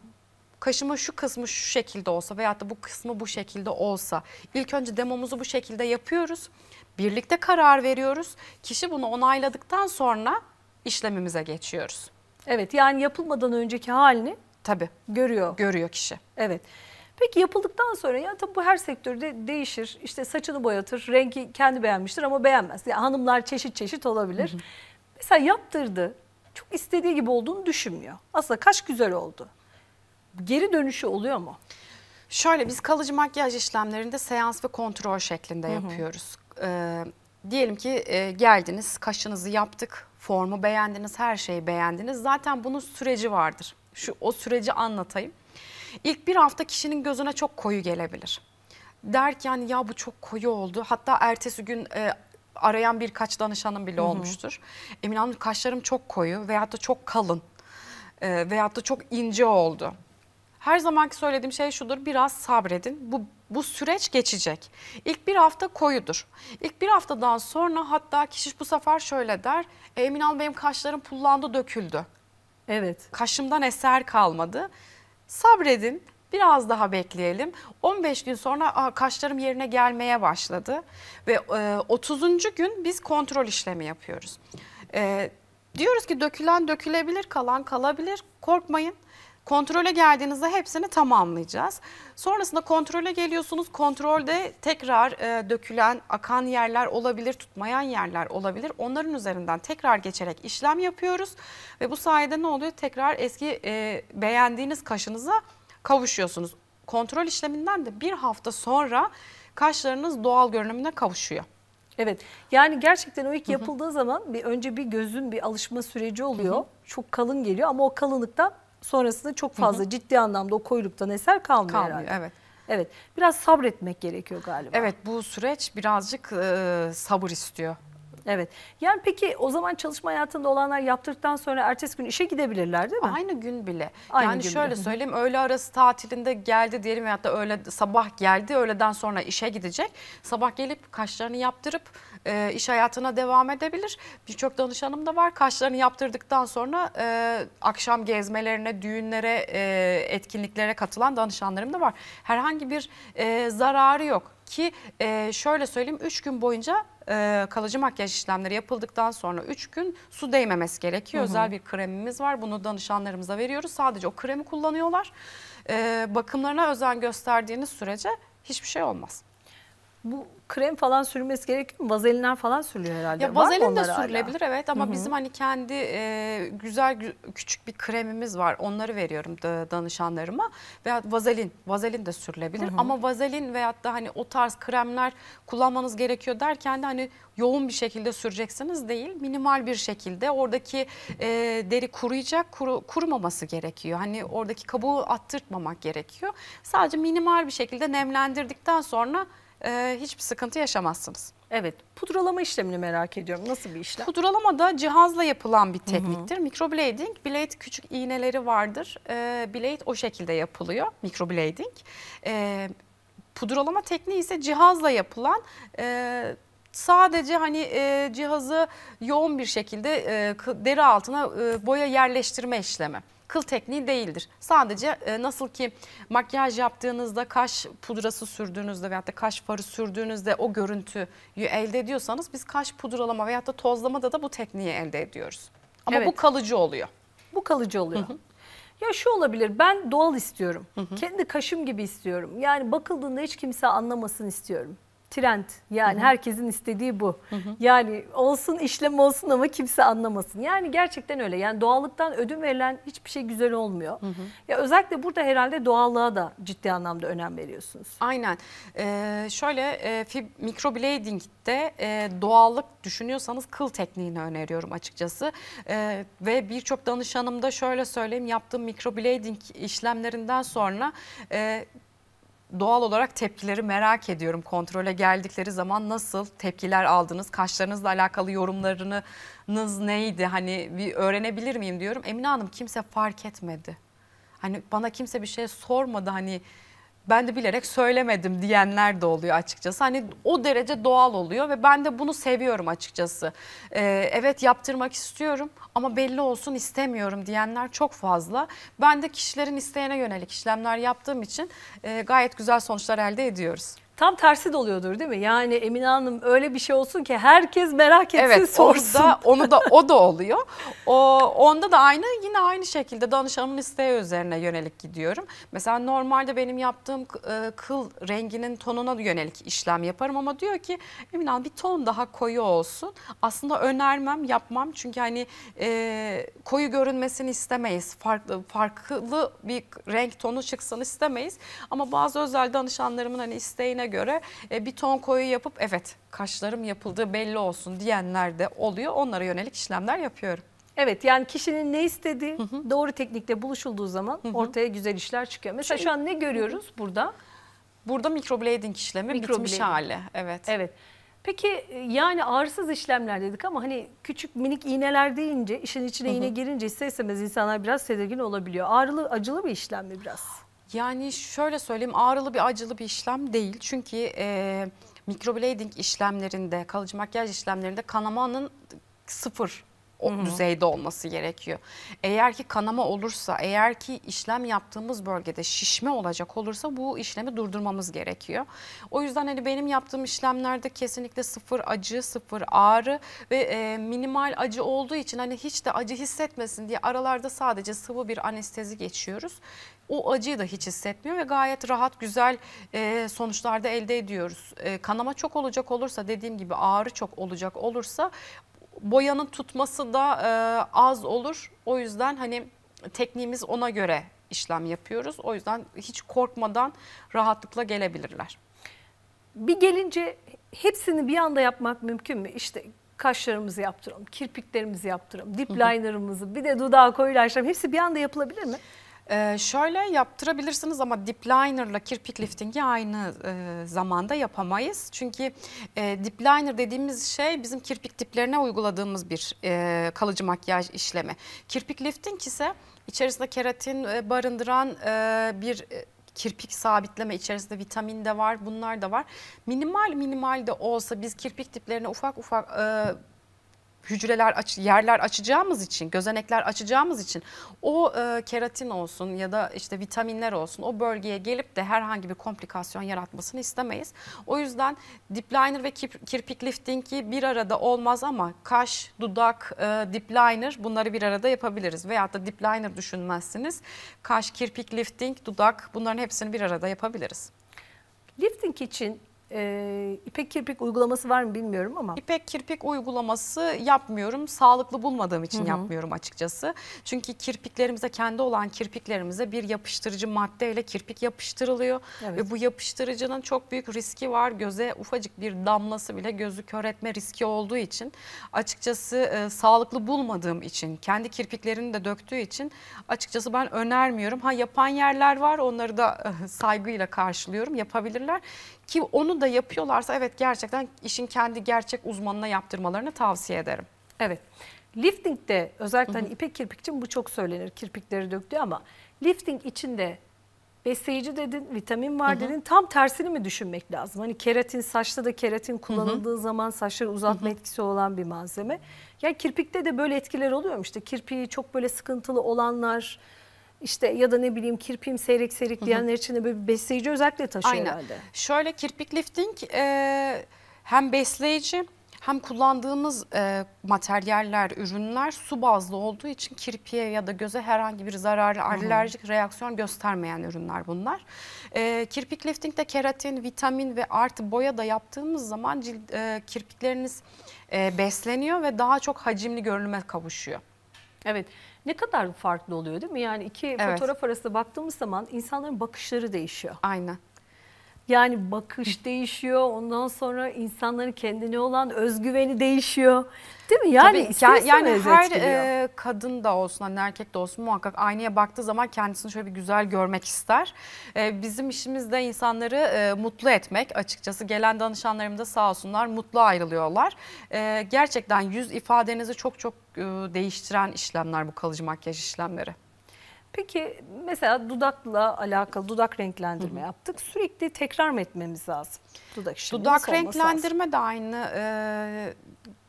kaşıma şu kısmı şu şekilde olsa veyahut da bu kısmı bu şekilde olsa ilk önce demomuzu bu şekilde yapıyoruz. Birlikte karar veriyoruz. Kişi bunu onayladıktan sonra işlemimize geçiyoruz. Evet yani yapılmadan önceki halini tabi görüyor. Görüyor kişi. Evet. Peki yapıldıktan sonra ya tabii bu her sektörde değişir. İşte saçını boyatır, rengi kendi beğenmiştir ama beğenmez. Yani hanımlar çeşit çeşit olabilir. Mesela yaptırdı, çok istediği gibi olduğunu düşünmüyor. Aslında kaç güzel oldu. Geri dönüşü oluyor mu? Şöyle biz kalıcı makyaj işlemlerinde seans ve kontrol şeklinde hı hı. yapıyoruz e, diyelim ki e, geldiniz kaşınızı yaptık formu beğendiniz her şeyi beğendiniz zaten bunun süreci vardır. Şu o süreci anlatayım. İlk bir hafta kişinin gözüne çok koyu gelebilir. Der ki yani ya bu çok koyu oldu. Hatta ertesi gün e, arayan birkaç danışanım bile Hı -hı. olmuştur. Emin Hanım kaşlarım çok koyu veyahut da çok kalın e, veyahut da çok ince oldu her zamanki söylediğim şey şudur biraz sabredin. Bu, bu süreç geçecek. İlk bir hafta koyudur. İlk bir haftadan sonra hatta kişi bu sefer şöyle der. E, Emin Hanım benim kaşlarım pullandı döküldü. Evet. Kaşımdan eser kalmadı. Sabredin biraz daha bekleyelim. 15 gün sonra kaşlarım yerine gelmeye başladı. Ve e, 30. gün biz kontrol işlemi yapıyoruz. E, diyoruz ki dökülen dökülebilir kalan kalabilir korkmayın Kontrole geldiğinizde hepsini tamamlayacağız. Sonrasında kontrole geliyorsunuz. Kontrolde tekrar e, dökülen, akan yerler olabilir, tutmayan yerler olabilir. Onların üzerinden tekrar geçerek işlem yapıyoruz. Ve bu sayede ne oluyor? Tekrar eski e, beğendiğiniz kaşınıza kavuşuyorsunuz. Kontrol işleminden de bir hafta sonra kaşlarınız doğal görünümüne kavuşuyor. Evet yani gerçekten o ilk yapıldığı Hı -hı. zaman bir önce bir gözün bir alışma süreci oluyor. Hı -hı. Çok kalın geliyor ama o kalınlıktan sonrasında çok fazla hı hı. ciddi anlamda o koyuluktan eser kalmıyor, kalmıyor herhalde. Evet. Evet biraz sabretmek gerekiyor galiba. Evet bu süreç birazcık e, sabır istiyor. Evet. Yani peki o zaman çalışma hayatında olanlar yaptırdıktan sonra ertesi gün işe gidebilirler değil mi? Aynı gün bile. Aynı yani gün şöyle bile. söyleyeyim öğle arası tatilinde geldi diyelim ya da öğle, sabah geldi öğleden sonra işe gidecek. Sabah gelip kaşlarını yaptırıp e, iş hayatına devam edebilir. Birçok danışanım da var kaşlarını yaptırdıktan sonra e, akşam gezmelerine, düğünlere, e, etkinliklere katılan danışanlarım da var. Herhangi bir e, zararı yok ki e, şöyle söyleyeyim 3 gün boyunca e, kalıcı makyaj işlemleri yapıldıktan sonra 3 gün su değmemesi gerekiyor. Hı hı. Özel bir kremimiz var bunu danışanlarımıza veriyoruz sadece o kremi kullanıyorlar. E, bakımlarına özen gösterdiğiniz sürece hiçbir şey olmaz bu krem falan sürmesi gerekiyor mu? Vazelinler falan sürülüyor herhalde. Ya vazelin de sürülebilir hala? evet ama Hı -hı. bizim hani kendi e, güzel küçük bir kremimiz var. Onları veriyorum da, danışanlarıma. Veya vazelin, vazelin de sürülebilir Hı -hı. ama vazelin veyahut da hani o tarz kremler kullanmanız gerekiyor derken de hani yoğun bir şekilde süreceksiniz değil. Minimal bir şekilde oradaki e, deri kuruyacak, kuru, kurumaması gerekiyor. Hani oradaki kabuğu attırtmamak gerekiyor. Sadece minimal bir şekilde nemlendirdikten sonra e, hiçbir sıkıntı yaşamazsınız. Evet, pudralama işlemini merak ediyorum. Nasıl bir işlem? Pudralama da cihazla yapılan bir tekniktir. Hı hı. Microblading, blade küçük iğneleri vardır. E, blade o şekilde yapılıyor, microblading. E, pudralama tekniği ise cihazla yapılan... E, sadece hani e, cihazı yoğun bir şekilde e, deri altına e, boya yerleştirme işlemi kıl tekniği değildir. Sadece e, nasıl ki makyaj yaptığınızda kaş pudrası sürdüğünüzde veyahut da kaş farı sürdüğünüzde o görüntüyü elde ediyorsanız biz kaş pudralama veyahut da tozlamada da bu tekniği elde ediyoruz. Ama evet. bu kalıcı oluyor. Bu kalıcı oluyor. Hı hı. Ya şu olabilir ben doğal istiyorum. Hı hı. Kendi kaşım gibi istiyorum. Yani bakıldığında hiç kimse anlamasın istiyorum trend yani hı hı. herkesin istediği bu. Hı hı. Yani olsun işlem olsun ama kimse anlamasın. Yani gerçekten öyle. Yani doğallıktan ödün verilen hiçbir şey güzel olmuyor. Hı hı. Ya özellikle burada herhalde doğallığa da ciddi anlamda önem veriyorsunuz. Aynen. Ee, şöyle e, mikroblading'de e, doğallık düşünüyorsanız kıl tekniğini öneriyorum açıkçası. E, ve birçok danışanımda şöyle söyleyeyim yaptığım mikroblading işlemlerinden sonra e, doğal olarak tepkileri merak ediyorum. Kontrole geldikleri zaman nasıl tepkiler aldınız? Kaşlarınızla alakalı yorumlarınız neydi? Hani bir öğrenebilir miyim diyorum. Emine Hanım kimse fark etmedi. Hani bana kimse bir şey sormadı hani ben de bilerek söylemedim diyenler de oluyor açıkçası. Hani o derece doğal oluyor ve ben de bunu seviyorum açıkçası. Ee, evet yaptırmak istiyorum ama belli olsun istemiyorum diyenler çok fazla. Ben de kişilerin isteyene yönelik işlemler yaptığım için e, gayet güzel sonuçlar elde ediyoruz tam tersi de oluyordur değil mi? Yani Emine Hanım öyle bir şey olsun ki herkes merak etsin evet, sorsun. Evet onu da o da oluyor. O, onda da aynı yine aynı şekilde danışanın isteği üzerine yönelik gidiyorum. Mesela normalde benim yaptığım e, kıl renginin tonuna yönelik işlem yaparım ama diyor ki Emine Hanım bir ton daha koyu olsun. Aslında önermem yapmam çünkü hani e, koyu görünmesini istemeyiz. Farklı farklı bir renk tonu çıksın istemeyiz. Ama bazı özel danışanlarımın hani isteğine göre e, bir ton koyu yapıp evet kaşlarım yapıldığı belli olsun diyenler de oluyor. Onlara yönelik işlemler yapıyorum. Evet yani kişinin ne istediği hı hı. doğru teknikle buluşulduğu zaman hı hı. ortaya güzel işler çıkıyor. Mesela şu an ne görüyoruz burada? Burada mikroblading işlemi mikroblading. bitmiş hali. Evet. Evet. Peki e, yani ağrısız işlemler dedik ama hani küçük minik iğneler deyince işin içine iğne girince ister istemez insanlar biraz tedirgin olabiliyor. Ağrılı acılı bir işlem mi biraz? Yani şöyle söyleyeyim ağrılı bir acılı bir işlem değil. Çünkü e, mikroblading işlemlerinde kalıcı makyaj işlemlerinde kanamanın sıfır o Hı -hı. düzeyde olması gerekiyor. Eğer ki kanama olursa, eğer ki işlem yaptığımız bölgede şişme olacak olursa bu işlemi durdurmamız gerekiyor. O yüzden hani benim yaptığım işlemlerde kesinlikle sıfır acı, sıfır ağrı ve e, minimal acı olduğu için hani hiç de acı hissetmesin diye aralarda sadece sıvı bir anestezi geçiyoruz o acıyı da hiç hissetmiyor ve gayet rahat güzel e, sonuçlarda elde ediyoruz. E, kanama çok olacak olursa dediğim gibi ağrı çok olacak olursa boyanın tutması da e, az olur. O yüzden hani tekniğimiz ona göre işlem yapıyoruz. O yüzden hiç korkmadan rahatlıkla gelebilirler. Bir gelince hepsini bir anda yapmak mümkün mü? İşte kaşlarımızı yaptıralım, kirpiklerimizi yaptıralım, dip liner'ımızı bir de dudağı koyulaştıralım. Hepsi bir anda yapılabilir mi? Ee, şöyle yaptırabilirsiniz ama dip linerla kirpik liftingi aynı e, zamanda yapamayız. Çünkü e, dip liner dediğimiz şey bizim kirpik diplerine uyguladığımız bir e, kalıcı makyaj işlemi. Kirpik lifting ise içerisinde keratin e, barındıran e, bir e, kirpik sabitleme içerisinde vitamin de var bunlar da var. Minimal minimal de olsa biz kirpik diplerine ufak ufak e, hücreler aç, yerler açacağımız için, gözenekler açacağımız için o e, keratin olsun ya da işte vitaminler olsun o bölgeye gelip de herhangi bir komplikasyon yaratmasını istemeyiz. O yüzden dip liner ve kir kirpik liftingi bir arada olmaz ama kaş, dudak, e, dip liner bunları bir arada yapabiliriz. Veyahut da dip liner düşünmezsiniz. Kaş, kirpik lifting, dudak bunların hepsini bir arada yapabiliriz. Lifting için ee, İpek kirpik uygulaması var mı bilmiyorum ama. İpek kirpik uygulaması yapmıyorum. Sağlıklı bulmadığım için Hı -hı. yapmıyorum açıkçası. Çünkü kirpiklerimize kendi olan kirpiklerimize bir yapıştırıcı maddeyle kirpik yapıştırılıyor. Evet. Ve bu yapıştırıcının çok büyük riski var. Göze ufacık bir damlası bile gözü kör etme riski olduğu için. Açıkçası e, sağlıklı bulmadığım için kendi kirpiklerini de döktüğü için açıkçası ben önermiyorum. Ha yapan yerler var onları da e, saygıyla karşılıyorum yapabilirler. Ki onu da yapıyorlarsa evet gerçekten işin kendi gerçek uzmanına yaptırmalarını tavsiye ederim. Evet. Lifting'de özellikle Hani ipek kirpik için bu çok söylenir. Kirpikleri döktü ama lifting içinde besleyici dedin, vitamin var hı hı. dedin. Tam tersini mi düşünmek lazım? Hani keratin, saçta da keratin kullanıldığı hı hı. zaman saçları uzatma hı hı. etkisi olan bir malzeme. Yani kirpikte de böyle etkiler oluyor mu? İşte kirpiği çok böyle sıkıntılı olanlar işte ya da ne bileyim kirpiğim seyrek seyrek diyenler için de böyle bir besleyici özellikle taşıyor Aynen. herhalde. Şöyle kirpik lifting e, hem besleyici hem kullandığımız e, materyaller, ürünler su bazlı olduğu için kirpiye ya da göze herhangi bir zararlı alerjik reaksiyon göstermeyen ürünler bunlar. E, kirpik liftingde keratin, vitamin ve artı boya da yaptığımız zaman cilt, e, kirpikleriniz e, besleniyor ve daha çok hacimli görünüme kavuşuyor. Evet. Ne kadar farklı oluyor değil mi? Yani iki evet. fotoğraf arasında baktığımız zaman insanların bakışları değişiyor. Aynen. Yani bakış değişiyor. Ondan sonra insanların kendine olan özgüveni değişiyor. Değil mi? Yani Tabii, yani her e, kadın da olsun, hani erkek de olsun muhakkak aynaya baktığı zaman kendisini şöyle bir güzel görmek ister. E, bizim işimiz de insanları e, mutlu etmek. Açıkçası gelen danışanlarım da sağ olsunlar mutlu ayrılıyorlar. E, gerçekten yüz ifadenizi çok çok e, değiştiren işlemler bu kalıcı makyaj işlemleri. Peki mesela dudakla alakalı dudak renklendirme yaptık. Sürekli tekrar mı etmemiz lazım? Dudak Dudak renklendirme lazım. de aynı e,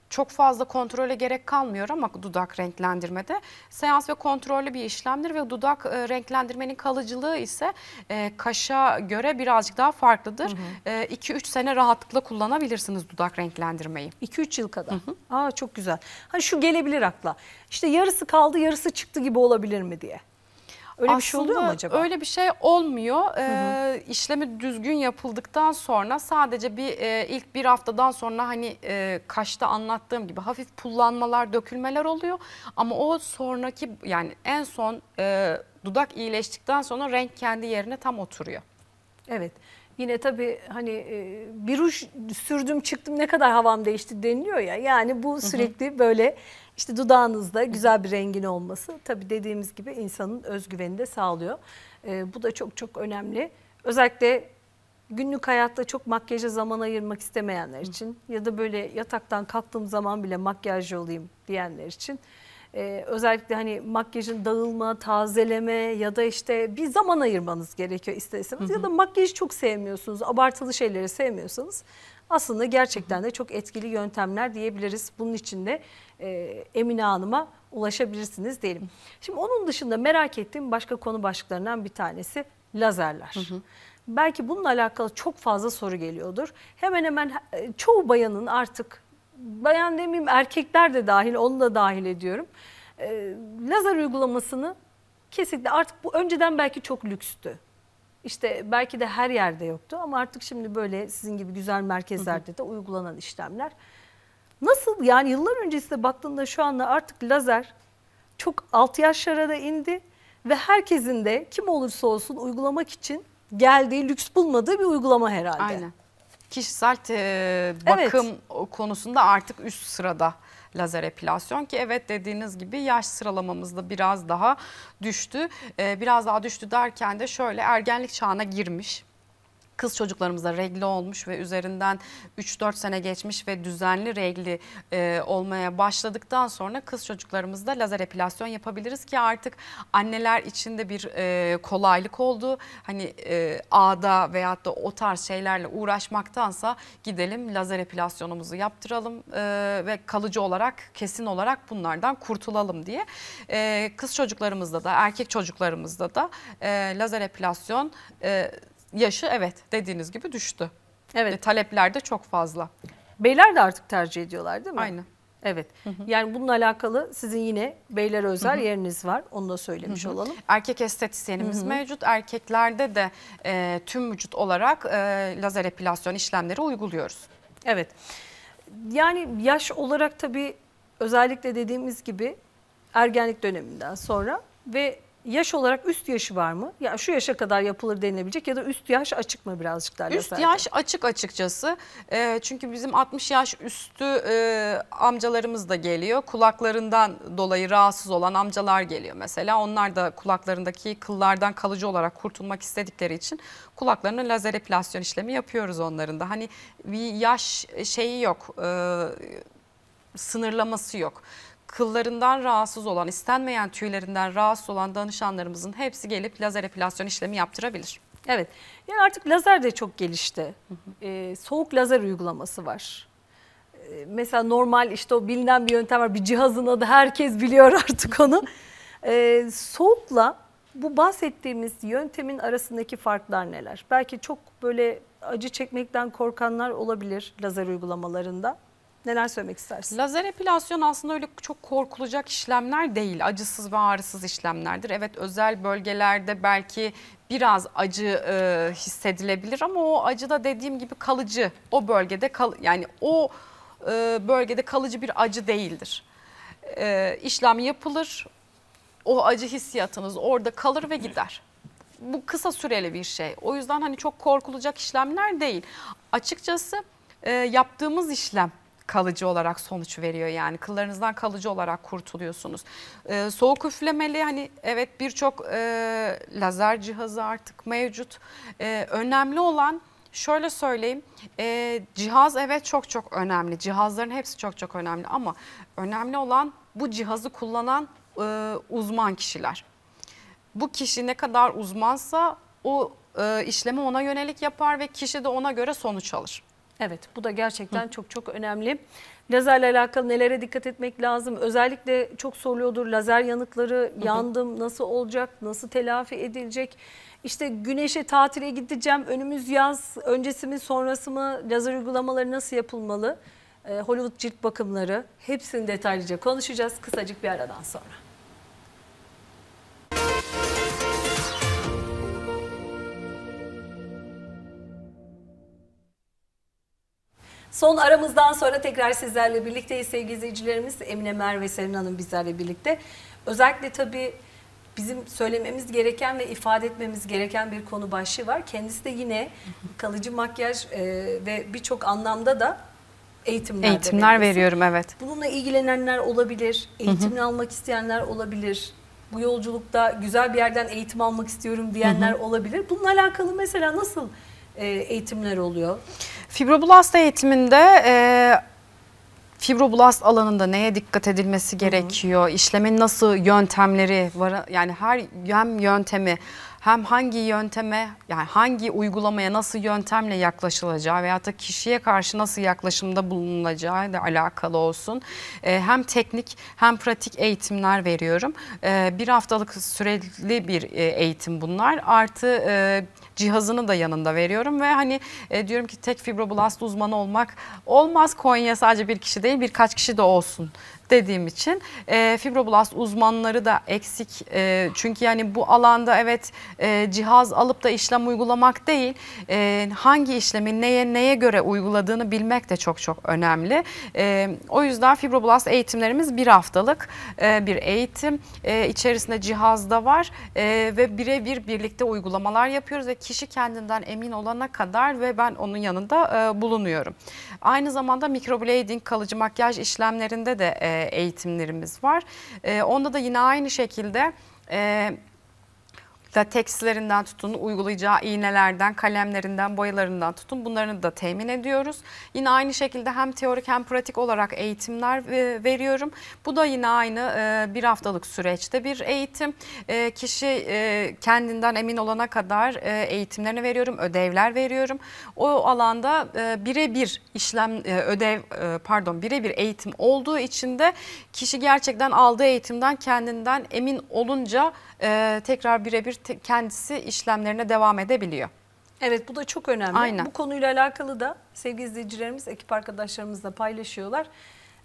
çok fazla kontrole gerek kalmıyor ama dudak renklendirmede seans ve kontrollü bir işlemdir ve dudak e, renklendirmenin kalıcılığı ise e, kaşa göre birazcık daha farklıdır. 2-3 e, sene rahatlıkla kullanabilirsiniz dudak renklendirmeyi. 2-3 yıl kadar. Hı hı. Aa çok güzel. Hani şu gelebilir akla. İşte yarısı kaldı, yarısı çıktı gibi olabilir mi diye. Öyle Aslında bir şey oluyor mu acaba? Öyle bir şey olmuyor. Hı hı. E, düzgün yapıldıktan sonra sadece bir e, ilk bir haftadan sonra hani e, kaşta anlattığım gibi hafif pullanmalar, dökülmeler oluyor. Ama o sonraki yani en son e, dudak iyileştikten sonra renk kendi yerine tam oturuyor. Evet. Yine tabii hani e, bir ruj sürdüm çıktım ne kadar havam değişti deniliyor ya. Yani bu sürekli hı hı. böyle işte dudağınızda güzel bir rengin olması tabii dediğimiz gibi insanın özgüvenini de sağlıyor. E, bu da çok çok önemli. Özellikle günlük hayatta çok makyaja zaman ayırmak istemeyenler için ya da böyle yataktan kalktığım zaman bile makyajlı olayım diyenler için ee, özellikle hani makyajın dağılma, tazeleme ya da işte bir zaman ayırmanız gerekiyor isterseniz. Ya da makyajı çok sevmiyorsunuz, abartılı şeyleri sevmiyorsanız aslında gerçekten de çok etkili yöntemler diyebiliriz. Bunun için de e, Emine Hanım'a ulaşabilirsiniz diyelim. Şimdi onun dışında merak ettiğim başka konu başlıklarından bir tanesi lazerler. Hı hı. Belki bununla alakalı çok fazla soru geliyordur. Hemen hemen e, çoğu bayanın artık bayan demeyeyim erkekler de dahil onu da dahil ediyorum. E, lazer uygulamasını kesinlikle artık bu önceden belki çok lükstü. İşte belki de her yerde yoktu ama artık şimdi böyle sizin gibi güzel merkezlerde de uygulanan işlemler. Nasıl yani yıllar öncesine baktığında şu anda artık lazer çok alt yaşlara da indi ve herkesin de kim olursa olsun uygulamak için geldiği, lüks bulmadığı bir uygulama herhalde. Aynen. Kişisel e, bakım evet. konusunda artık üst sırada lazer epilasyon ki evet dediğiniz gibi yaş sıralamamızda biraz daha düştü. Ee, biraz daha düştü derken de şöyle ergenlik çağına girmiş kız çocuklarımıza regli olmuş ve üzerinden 3-4 sene geçmiş ve düzenli regli e, olmaya başladıktan sonra kız çocuklarımızda lazer epilasyon yapabiliriz ki artık anneler için de bir e, kolaylık oldu. Hani e, ağda veyahut da o tarz şeylerle uğraşmaktansa gidelim lazer epilasyonumuzu yaptıralım e, ve kalıcı olarak kesin olarak bunlardan kurtulalım diye. E, kız çocuklarımızda da erkek çocuklarımızda da e, lazer epilasyon e, yaşı evet dediğiniz gibi düştü. Evet. E, talepler de çok fazla. Beyler de artık tercih ediyorlar değil mi? Aynen. Evet. Hı hı. Yani bununla alakalı sizin yine beyler özel hı hı. yeriniz var. Onu da söylemiş hı hı. olalım. Erkek estetisyenimiz hı hı. mevcut. Erkeklerde de e, tüm vücut olarak e, lazer epilasyon işlemleri uyguluyoruz. Evet. Yani yaş olarak tabii özellikle dediğimiz gibi ergenlik döneminden sonra ve yaş olarak üst yaşı var mı? Ya şu yaşa kadar yapılır denilebilecek ya da üst yaş açık mı birazcık daha? Üst yaş açık açıkçası. E, çünkü bizim 60 yaş üstü e, amcalarımız da geliyor. Kulaklarından dolayı rahatsız olan amcalar geliyor mesela. Onlar da kulaklarındaki kıllardan kalıcı olarak kurtulmak istedikleri için kulaklarının lazer epilasyon işlemi yapıyoruz onların da. Hani bir yaş şeyi yok. E, sınırlaması yok kıllarından rahatsız olan, istenmeyen tüylerinden rahatsız olan danışanlarımızın hepsi gelip lazer epilasyon işlemi yaptırabilir. Evet yani artık lazer de çok gelişti. Ee, soğuk lazer uygulaması var. Ee, mesela normal işte o bilinen bir yöntem var bir cihazın adı herkes biliyor artık onu. Ee, soğukla bu bahsettiğimiz yöntemin arasındaki farklar neler? Belki çok böyle acı çekmekten korkanlar olabilir lazer uygulamalarında. Neler söylemek istersin? Lazer epilasyon aslında öyle çok korkulacak işlemler değil. Acısız ve ağrısız işlemlerdir. Evet özel bölgelerde belki biraz acı e, hissedilebilir ama o acı da dediğim gibi kalıcı. O bölgede kal yani o e, bölgede kalıcı bir acı değildir. E, işlem yapılır. O acı hissiyatınız orada kalır ve gider bu kısa süreli bir şey. O yüzden hani çok korkulacak işlemler değil. Açıkçası e, yaptığımız işlem kalıcı olarak sonuç veriyor yani kıllarınızdan kalıcı olarak kurtuluyorsunuz. Ee, soğuk üflemeli hani evet birçok e, lazer cihazı artık mevcut. Ee, önemli olan şöyle söyleyeyim e, cihaz evet çok çok önemli cihazların hepsi çok çok önemli ama önemli olan bu cihazı kullanan e, uzman kişiler. Bu kişi ne kadar uzmansa o e, işlemi ona yönelik yapar ve kişi de ona göre sonuç alır. Evet bu da gerçekten Hı. çok çok önemli. Lazerle alakalı nelere dikkat etmek lazım? Özellikle çok soruluyordur lazer yanıkları yandım nasıl olacak nasıl telafi edilecek? İşte güneşe tatile gideceğim önümüz yaz öncesi mi sonrası mı lazer uygulamaları nasıl yapılmalı? Ee, Hollywood cilt bakımları hepsini detaylıca konuşacağız kısacık bir aradan sonra. Son aramızdan sonra tekrar sizlerle birlikteyiz sevgili izleyicilerimiz. Emine Mer ve Serin Hanım bizlerle birlikte. Özellikle tabii bizim söylememiz gereken ve ifade etmemiz gereken bir konu başlığı var. Kendisi de yine kalıcı makyaj e, ve birçok anlamda da eğitimler Eğitimler veriyorum evet. Bununla ilgilenenler olabilir, eğitimini almak isteyenler olabilir. Bu yolculukta güzel bir yerden eğitim almak istiyorum diyenler olabilir. Bununla alakalı mesela nasıl e, eğitimler oluyor? Fibroblast eğitiminde e, fibroblast alanında neye dikkat edilmesi gerekiyor? Hı hı. İşlemin nasıl yöntemleri var? Yani her yem yöntemi hem hangi yönteme yani hangi uygulamaya nasıl yöntemle yaklaşılacağı veya da kişiye karşı nasıl yaklaşımda bulunulacağı ile alakalı olsun. E, hem teknik hem pratik eğitimler veriyorum. E, bir haftalık süreli bir e, eğitim bunlar. Artı e, cihazını da yanında veriyorum ve hani e, diyorum ki tek fibroblast uzmanı olmak olmaz Konya sadece bir kişi değil birkaç kişi de olsun dediğim için e, fibroblast uzmanları da eksik e, çünkü yani bu alanda evet e, cihaz alıp da işlem uygulamak değil e, hangi işlemi neye neye göre uyguladığını bilmek de çok çok önemli e, o yüzden fibroblast eğitimlerimiz bir haftalık e, bir eğitim e, içerisinde da var e, ve birebir birlikte uygulamalar yapıyoruz ve kişi kendinden emin olana kadar ve ben onun yanında e, bulunuyorum aynı zamanda microblading kalıcı makyaj işlemlerinde de e, eğitimlerimiz var. Ee, onda da yine aynı şekilde... E, da latekslerinden tutun, uygulayacağı iğnelerden, kalemlerinden, boyalarından tutun bunların da temin ediyoruz. Yine aynı şekilde hem teorik hem pratik olarak eğitimler veriyorum. Bu da yine aynı e, bir haftalık süreçte bir eğitim. E, kişi e, kendinden emin olana kadar eğitimlerini veriyorum, ödevler veriyorum. O alanda birebir işlem ödev pardon birebir eğitim olduğu için de kişi gerçekten aldığı eğitimden kendinden emin olunca tekrar birebir kendisi işlemlerine devam edebiliyor. Evet bu da çok önemli. Aynen. Bu konuyla alakalı da sevgili izleyicilerimiz ekip arkadaşlarımızla paylaşıyorlar.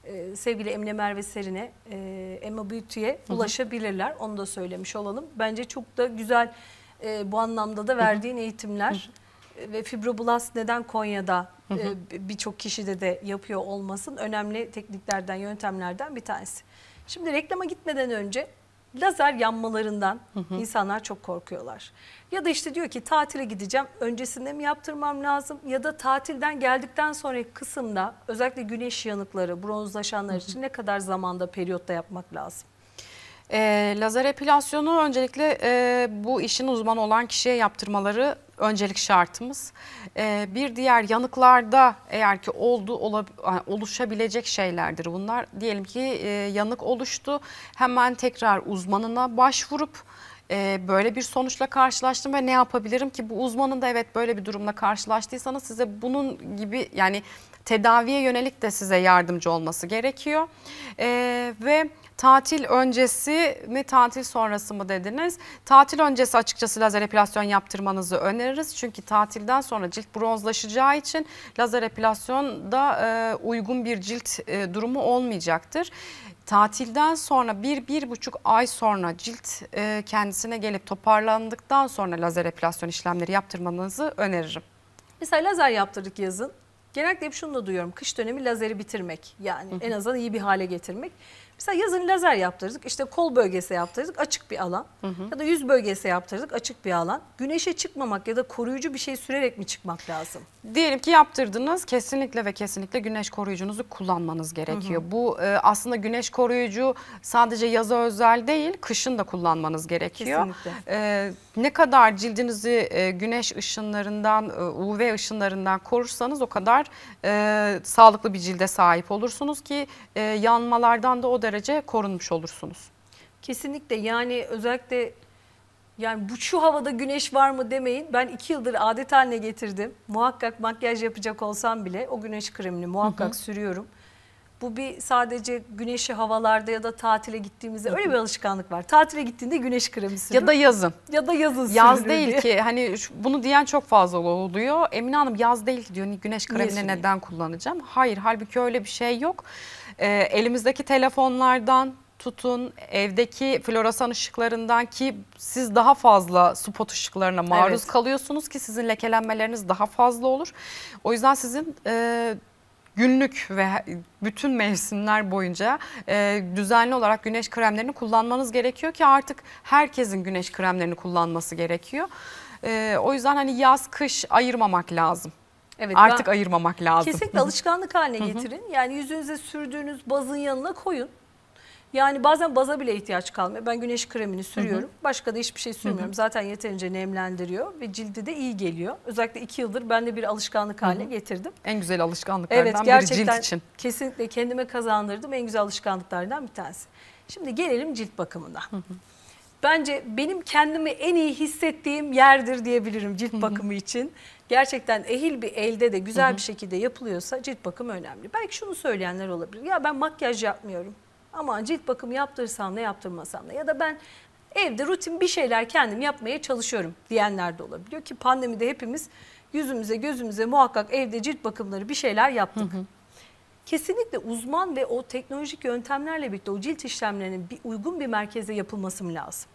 Ee, sevgili Emine Merve Serin'e, e, Emma Beauty'ye ulaşabilirler. Onu da söylemiş olalım. Bence çok da güzel e, bu anlamda da verdiğin Hı-hı. eğitimler Hı-hı. ve fibroblast neden Konya'da e, birçok kişide de yapıyor olmasın önemli tekniklerden, yöntemlerden bir tanesi. Şimdi reklama gitmeden önce lazer yanmalarından hı hı. insanlar çok korkuyorlar. Ya da işte diyor ki tatile gideceğim öncesinde mi yaptırmam lazım ya da tatilden geldikten sonraki kısımda özellikle güneş yanıkları bronzlaşanlar hı hı. için ne kadar zamanda periyotta yapmak lazım? E, lazer epilasyonu öncelikle e, bu işin uzmanı olan kişiye yaptırmaları öncelik şartımız. E, bir diğer yanıklarda eğer ki oldu ola, oluşabilecek şeylerdir bunlar. Diyelim ki e, yanık oluştu hemen tekrar uzmanına başvurup e, böyle bir sonuçla karşılaştım ve ne yapabilirim ki bu uzmanın da evet böyle bir durumla karşılaştıysanız size bunun gibi yani tedaviye yönelik de size yardımcı olması gerekiyor. Ee, ve Tatil öncesi mi tatil sonrası mı dediniz? Tatil öncesi açıkçası lazer epilasyon yaptırmanızı öneririz. Çünkü tatilden sonra cilt bronzlaşacağı için lazer epilasyon da e, uygun bir cilt e, durumu olmayacaktır tatilden sonra bir, bir buçuk ay sonra cilt e, kendisine gelip toparlandıktan sonra lazer epilasyon işlemleri yaptırmanızı öneririm. Mesela lazer yaptırdık yazın. Genellikle hep şunu da duyuyorum. Kış dönemi lazeri bitirmek yani en azından iyi bir hale getirmek. Mesela yazın lazer yaptırdık. işte kol bölgesi yaptırdık. Açık bir alan. Hı hı. Ya da yüz bölgesi yaptırdık. Açık bir alan. Güneşe çıkmamak ya da koruyucu bir şey sürerek mi çıkmak lazım? Diyelim ki yaptırdınız. Kesinlikle ve kesinlikle güneş koruyucunuzu kullanmanız gerekiyor. Hı hı. Bu e, aslında güneş koruyucu sadece yaza özel değil, kışın da kullanmanız gerekiyor. Kesinlikle. E, ne kadar cildinizi e, güneş ışınlarından, e, UV ışınlarından korursanız o kadar e, sağlıklı bir cilde sahip olursunuz ki e, yanmalardan da o derece derece korunmuş olursunuz. Kesinlikle yani özellikle yani bu şu havada güneş var mı demeyin. Ben iki yıldır adet haline getirdim. Muhakkak makyaj yapacak olsam bile o güneş kremini muhakkak hı hı. sürüyorum. Bu bir sadece güneşi havalarda ya da tatile gittiğimizde öyle bir alışkanlık var. Tatile gittiğinde güneş kremi sürüyor. Ya da yazın. Ya da yazın Yaz değil diye. ki hani bunu diyen çok fazla oluyor. Emine Hanım yaz değil ki diyor hani güneş kremini neden kullanacağım? Hayır halbuki öyle bir şey yok. Ee, elimizdeki telefonlardan tutun evdeki floresan ışıklarından ki siz daha fazla spot ışıklarına maruz evet. kalıyorsunuz ki sizin lekelenmeleriniz daha fazla olur. O yüzden sizin e, günlük ve bütün mevsimler boyunca e, düzenli olarak güneş kremlerini kullanmanız gerekiyor ki artık herkesin güneş kremlerini kullanması gerekiyor. E, o yüzden hani yaz kış ayırmamak lazım. Evet, artık ayırmamak lazım. Kesinlikle alışkanlık haline getirin. Yani yüzünüze sürdüğünüz bazın yanına koyun. Yani bazen baza bile ihtiyaç kalmıyor. Ben güneş kremini sürüyorum. Hı hı. Başka da hiçbir şey sürmüyorum. Hı hı. Zaten yeterince nemlendiriyor ve cilde de iyi geliyor. Özellikle iki yıldır ben de bir alışkanlık haline hı hı. getirdim. En güzel alışkanlıklardan evet, gerçekten, biri cilt için. Kesinlikle kendime kazandırdım en güzel alışkanlıklardan bir tanesi. Şimdi gelelim cilt bakımına. Hı hı. Bence benim kendimi en iyi hissettiğim yerdir diyebilirim cilt hı hı. bakımı için. Gerçekten ehil bir elde de güzel hı hı. bir şekilde yapılıyorsa cilt bakımı önemli. Belki şunu söyleyenler olabilir. Ya ben makyaj yapmıyorum. Ama cilt bakım yaptırsam da yaptırmasam da ya da ben evde rutin bir şeyler kendim yapmaya çalışıyorum diyenler de olabiliyor ki pandemide hepimiz yüzümüze gözümüze muhakkak evde cilt bakımları bir şeyler yaptık. Hı hı. Kesinlikle uzman ve o teknolojik yöntemlerle birlikte o cilt işlemlerinin bir, uygun bir merkeze yapılması lazım.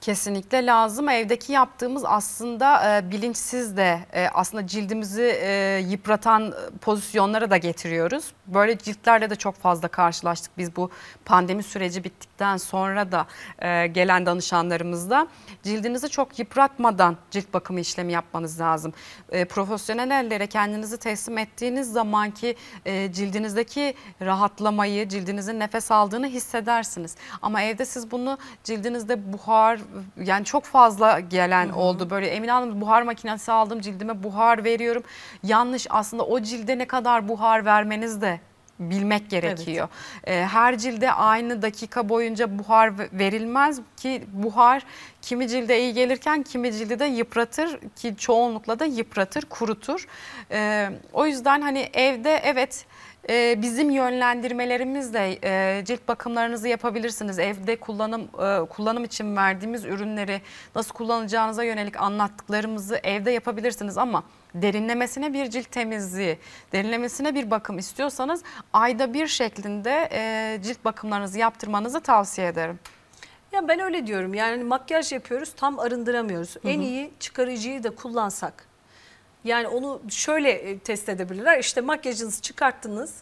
Kesinlikle lazım. Evdeki yaptığımız aslında e, bilinçsiz de e, aslında cildimizi e, yıpratan pozisyonlara da getiriyoruz. Böyle ciltlerle de çok fazla karşılaştık biz bu pandemi süreci bittikten sonra da e, gelen danışanlarımızda. Cildinizi çok yıpratmadan cilt bakımı işlemi yapmanız lazım. E, profesyonel ellere kendinizi teslim ettiğiniz zamanki e, cildinizdeki rahatlamayı, cildinizin nefes aldığını hissedersiniz. Ama evde siz bunu cildinizde buhar yani çok fazla gelen Hı -hı. oldu. Böyle Emine Hanım buhar makinesi aldım cildime buhar veriyorum. Yanlış aslında o cilde ne kadar buhar vermeniz de bilmek gerekiyor. Evet. Her cilde aynı dakika boyunca buhar verilmez ki buhar kimi cilde iyi gelirken kimi cilde de yıpratır ki çoğunlukla da yıpratır, kurutur. Ee, o yüzden hani evde evet ee, bizim yönlendirmelerimizle e, cilt bakımlarınızı yapabilirsiniz. Evde kullanım e, kullanım için verdiğimiz ürünleri nasıl kullanacağınıza yönelik anlattıklarımızı evde yapabilirsiniz ama derinlemesine bir cilt temizliği, derinlemesine bir bakım istiyorsanız ayda bir şeklinde e, cilt bakımlarınızı yaptırmanızı tavsiye ederim. Ya ben öyle diyorum yani makyaj yapıyoruz tam arındıramıyoruz. Hı hı. En iyi çıkarıcıyı da kullansak yani onu şöyle e, test edebilirler. İşte makyajınızı çıkarttınız.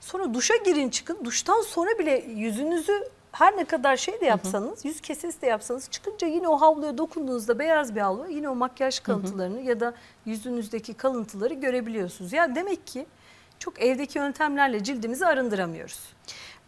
Sonra duşa girin çıkın. Duştan sonra bile yüzünüzü her ne kadar şey de yapsanız, hı hı. yüz kesesi de yapsanız çıkınca yine o havluya dokunduğunuzda beyaz bir havlu yine o makyaj kalıntılarını hı hı. ya da yüzünüzdeki kalıntıları görebiliyorsunuz. Ya demek ki çok evdeki yöntemlerle cildimizi arındıramıyoruz.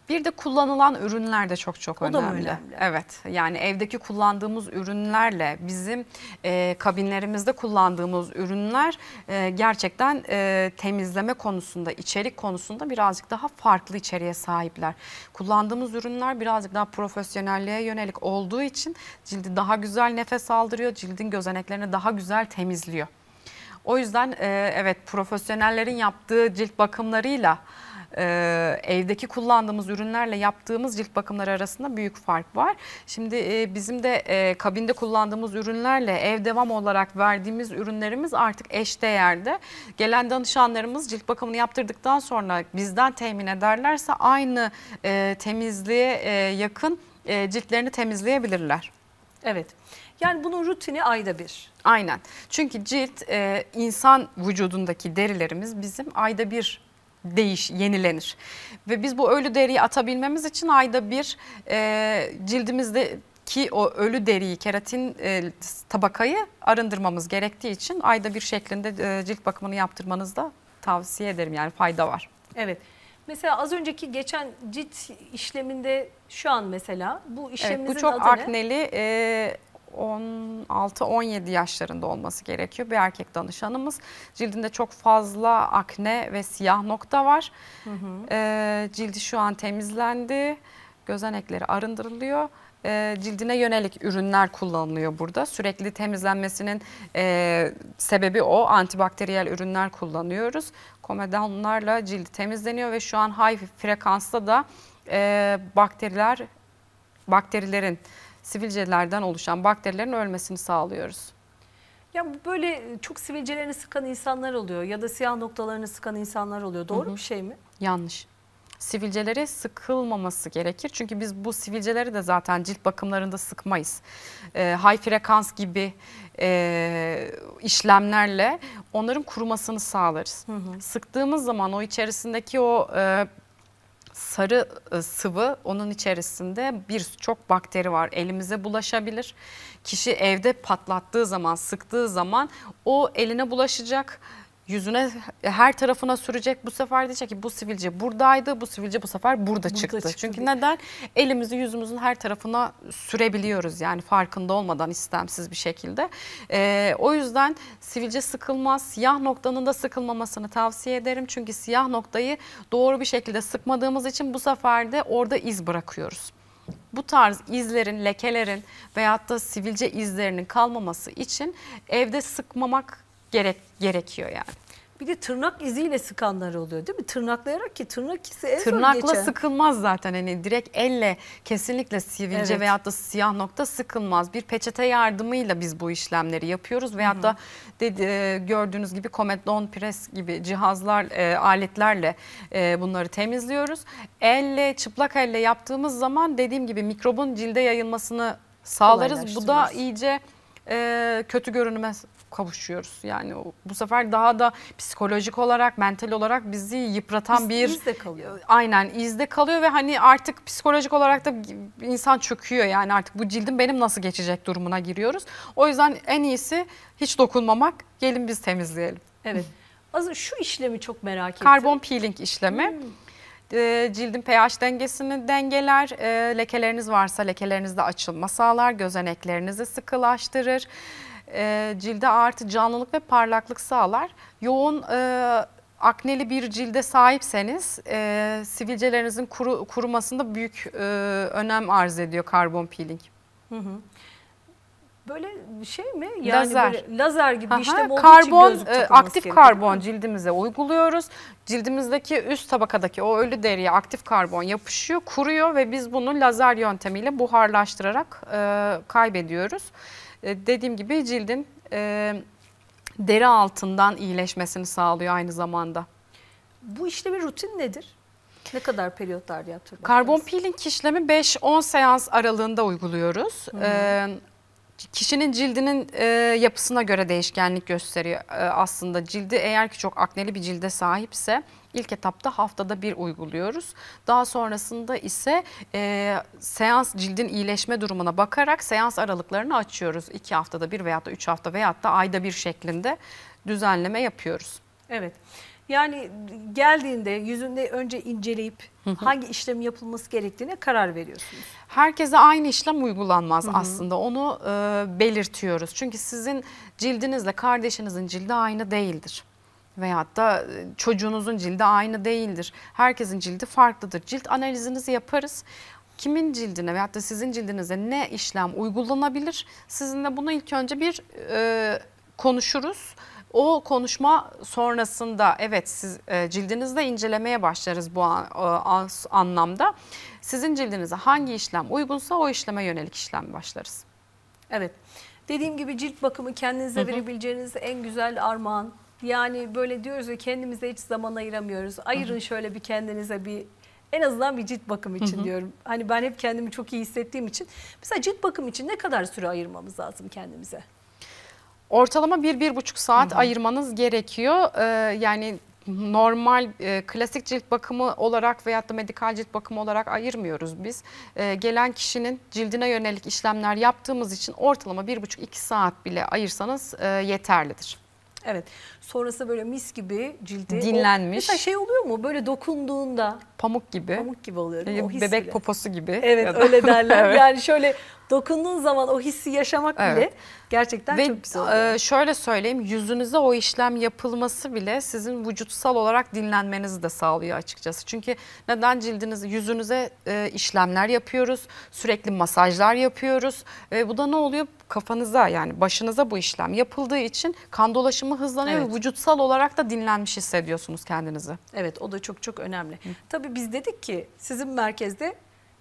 Bir de kullanılan ürünler de çok çok önemli. O da önemli. Evet yani evdeki kullandığımız ürünlerle bizim e, kabinlerimizde kullandığımız ürünler e, gerçekten e, temizleme konusunda, içerik konusunda birazcık daha farklı içeriğe sahipler. Kullandığımız ürünler birazcık daha profesyonelliğe yönelik olduğu için cildi daha güzel nefes aldırıyor, cildin gözeneklerini daha güzel temizliyor. O yüzden e, evet profesyonellerin yaptığı cilt bakımlarıyla e, evdeki kullandığımız ürünlerle yaptığımız cilt bakımları arasında büyük fark var. Şimdi e, bizim de e, kabinde kullandığımız ürünlerle ev devam olarak verdiğimiz ürünlerimiz artık eşdeğerde. Gelen danışanlarımız cilt bakımını yaptırdıktan sonra bizden temin ederlerse aynı e, temizliğe e, yakın e, ciltlerini temizleyebilirler. Evet. Yani bunun rutini ayda bir. Aynen. Çünkü cilt e, insan vücudundaki derilerimiz bizim ayda bir değiş, yenilenir. Ve biz bu ölü deriyi atabilmemiz için ayda bir e, cildimizde ki o ölü deriyi, keratin e, tabakayı arındırmamız gerektiği için ayda bir şeklinde e, cilt bakımını yaptırmanızı da tavsiye ederim. Yani fayda var. Evet. Mesela az önceki geçen cilt işleminde şu an mesela bu işlemimizin adı ne? Evet bu çok akneli e, 16-17 yaşlarında olması gerekiyor bir erkek danışanımız. Cildinde çok fazla akne ve siyah nokta var. Hı hı. E, cildi şu an temizlendi. Gözenekleri arındırılıyor e, cildine yönelik ürünler kullanılıyor burada. Sürekli temizlenmesinin e, sebebi o. Antibakteriyel ürünler kullanıyoruz. Komedanlarla cildi temizleniyor ve şu an high frekansta da e, bakteriler, bakterilerin sivilcelerden oluşan bakterilerin ölmesini sağlıyoruz. Ya böyle e, çok sivilcelerini sıkan insanlar oluyor ya da siyah noktalarını sıkan insanlar oluyor. Doğru hı hı. bir şey mi? Yanlış. Sivilceleri sıkılmaması gerekir. Çünkü biz bu sivilceleri de zaten cilt bakımlarında sıkmayız. E, high frekans gibi e, işlemlerle onların kurumasını sağlarız. Hı hı. Sıktığımız zaman o içerisindeki o e, sarı e, sıvı onun içerisinde bir çok bakteri var. Elimize bulaşabilir. Kişi evde patlattığı zaman, sıktığı zaman o eline bulaşacak yüzüne her tarafına sürecek. Bu sefer diyecek ki bu sivilce buradaydı, bu sivilce bu sefer burada, burada çıktı. çıktı. Çünkü neden? Elimizi yüzümüzün her tarafına sürebiliyoruz yani farkında olmadan istemsiz bir şekilde. Ee, o yüzden sivilce sıkılmaz. Siyah noktanın da sıkılmamasını tavsiye ederim. Çünkü siyah noktayı doğru bir şekilde sıkmadığımız için bu sefer de orada iz bırakıyoruz bu tarz izlerin, lekelerin veyahut da sivilce izlerinin kalmaması için evde sıkmamak gerek gerekiyor yani. Bir de tırnak iziyle sıkanlar oluyor değil mi? Tırnaklayarak ki tırnak izi en Tırnakla geçen. sıkılmaz zaten hani direkt elle kesinlikle sivilce evet. veyahut da siyah nokta sıkılmaz. Bir peçete yardımıyla biz bu işlemleri yapıyoruz veyahut da dedi, e, gördüğünüz gibi Comedon Press gibi cihazlar, e, aletlerle e, bunları temizliyoruz. Elle, çıplak elle yaptığımız zaman dediğim gibi mikrobun cilde yayılmasını sağlarız. Bu da iyice e, kötü görünmez kavuşuyoruz. Yani bu sefer daha da psikolojik olarak, mental olarak bizi yıpratan İz, bir... izde kalıyor. E, aynen izde kalıyor ve hani artık psikolojik olarak da insan çöküyor. Yani artık bu cildim benim nasıl geçecek durumuna giriyoruz. O yüzden en iyisi hiç dokunmamak. Gelin biz temizleyelim. Evet. Az şu işlemi çok merak ettim. Karbon peeling işlemi. Hmm e, cildin pH dengesini dengeler, e, lekeleriniz varsa lekelerinizde açılma sağlar, gözeneklerinizi sıkılaştırır e, cilde artı canlılık ve parlaklık sağlar. Yoğun e, akneli bir cilde sahipseniz e, sivilcelerinizin kuru, kurumasında büyük e, önem arz ediyor karbon peeling. Hı hı. Böyle şey mi? Yani lazer. lazer gibi Aha, işlem olduğu karbon, için e, Aktif gerekiyor. karbon cildimize uyguluyoruz. Cildimizdeki üst tabakadaki o ölü deriye aktif karbon yapışıyor, kuruyor ve biz bunu lazer yöntemiyle buharlaştırarak e, kaybediyoruz. E, dediğim gibi cildin e, deri altından iyileşmesini sağlıyor aynı zamanda. Bu işlemin rutin nedir? Ne kadar periyotlar yaptırmak Karbon peeling işlemi 5-10 seans aralığında uyguluyoruz. E, kişinin cildinin e, yapısına göre değişkenlik gösteriyor e, aslında. Cildi eğer ki çok akneli bir cilde sahipse ilk etapta haftada bir uyguluyoruz. Daha sonrasında ise e, seans cildin iyileşme durumuna bakarak seans aralıklarını açıyoruz. İki haftada bir veyahut da üç hafta veyahut da ayda bir şeklinde düzenleme yapıyoruz. Evet. Yani geldiğinde yüzünde önce inceleyip hangi işlem yapılması gerektiğine karar veriyorsunuz. Herkese aynı işlem uygulanmaz Hı -hı. aslında onu e, belirtiyoruz. Çünkü sizin cildinizle kardeşinizin cildi aynı değildir. Veyahut da e, çocuğunuzun cildi aynı değildir. Herkesin cildi farklıdır. Cilt analizinizi yaparız kimin cildine veyahut da sizin cildinize ne işlem uygulanabilir? Sizinle bunu ilk önce bir e, konuşuruz. O konuşma sonrasında evet siz e, cildinizde incelemeye başlarız bu an, e, anlamda. Sizin cildinize hangi işlem uygunsa o işleme yönelik işlem başlarız. Evet. Dediğim gibi cilt bakımı kendinize hı hı. verebileceğiniz en güzel armağan. Yani böyle diyoruz ya kendimize hiç zaman ayıramıyoruz. Ayırın Hı -hı. şöyle bir kendinize bir en azından bir cilt bakım için Hı -hı. diyorum. Hani ben hep kendimi çok iyi hissettiğim için. Mesela cilt bakım için ne kadar süre ayırmamız lazım kendimize? Ortalama bir bir buçuk saat Hı -hı. ayırmanız gerekiyor. Ee, yani normal e, klasik cilt bakımı olarak veyahut da medikal cilt bakımı olarak ayırmıyoruz biz. E, gelen kişinin cildine yönelik işlemler yaptığımız için ortalama bir buçuk iki saat bile ayırsanız e, yeterlidir. Evet. Sonrası böyle mis gibi cildi. Dinlenmiş. O, mesela şey oluyor mu böyle dokunduğunda? Pamuk gibi. Pamuk gibi oluyor. Değil O Bebek poposu gibi. Evet öyle derler. evet. Yani şöyle dokunduğun zaman o hissi yaşamak evet. bile gerçekten Ve, çok güzel. Ve şöyle söyleyeyim yüzünüze o işlem yapılması bile sizin vücutsal olarak dinlenmenizi de sağlıyor açıkçası. Çünkü neden cildiniz yüzünüze e, işlemler yapıyoruz sürekli masajlar yapıyoruz. E, bu da ne oluyor? kafanıza yani başınıza bu işlem yapıldığı için kan dolaşımı hızlanıyor evet. ve vücutsal olarak da dinlenmiş hissediyorsunuz kendinizi. Evet o da çok çok önemli. Hı. Tabii biz dedik ki sizin merkezde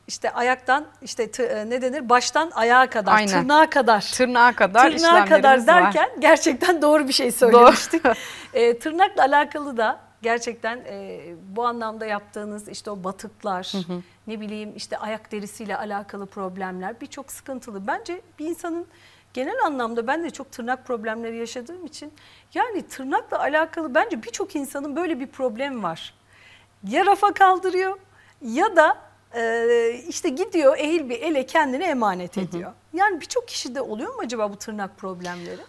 işte ayaktan işte tı, e, ne denir baştan ayağa kadar Aynen. tırnağa kadar tırnağa kadar tırnağa kadar derken var. gerçekten doğru bir şey söylemiştik. e, tırnakla alakalı da gerçekten e, bu anlamda yaptığınız işte o batıklar hı hı. ne bileyim işte ayak derisiyle alakalı problemler birçok sıkıntılı. Bence bir insanın genel anlamda ben de çok tırnak problemleri yaşadığım için yani tırnakla alakalı bence birçok insanın böyle bir problem var. Ya rafa kaldırıyor ya da e, işte gidiyor ehil bir ele kendini emanet ediyor. Hı hı. Yani birçok kişide oluyor mu acaba bu tırnak problemleri?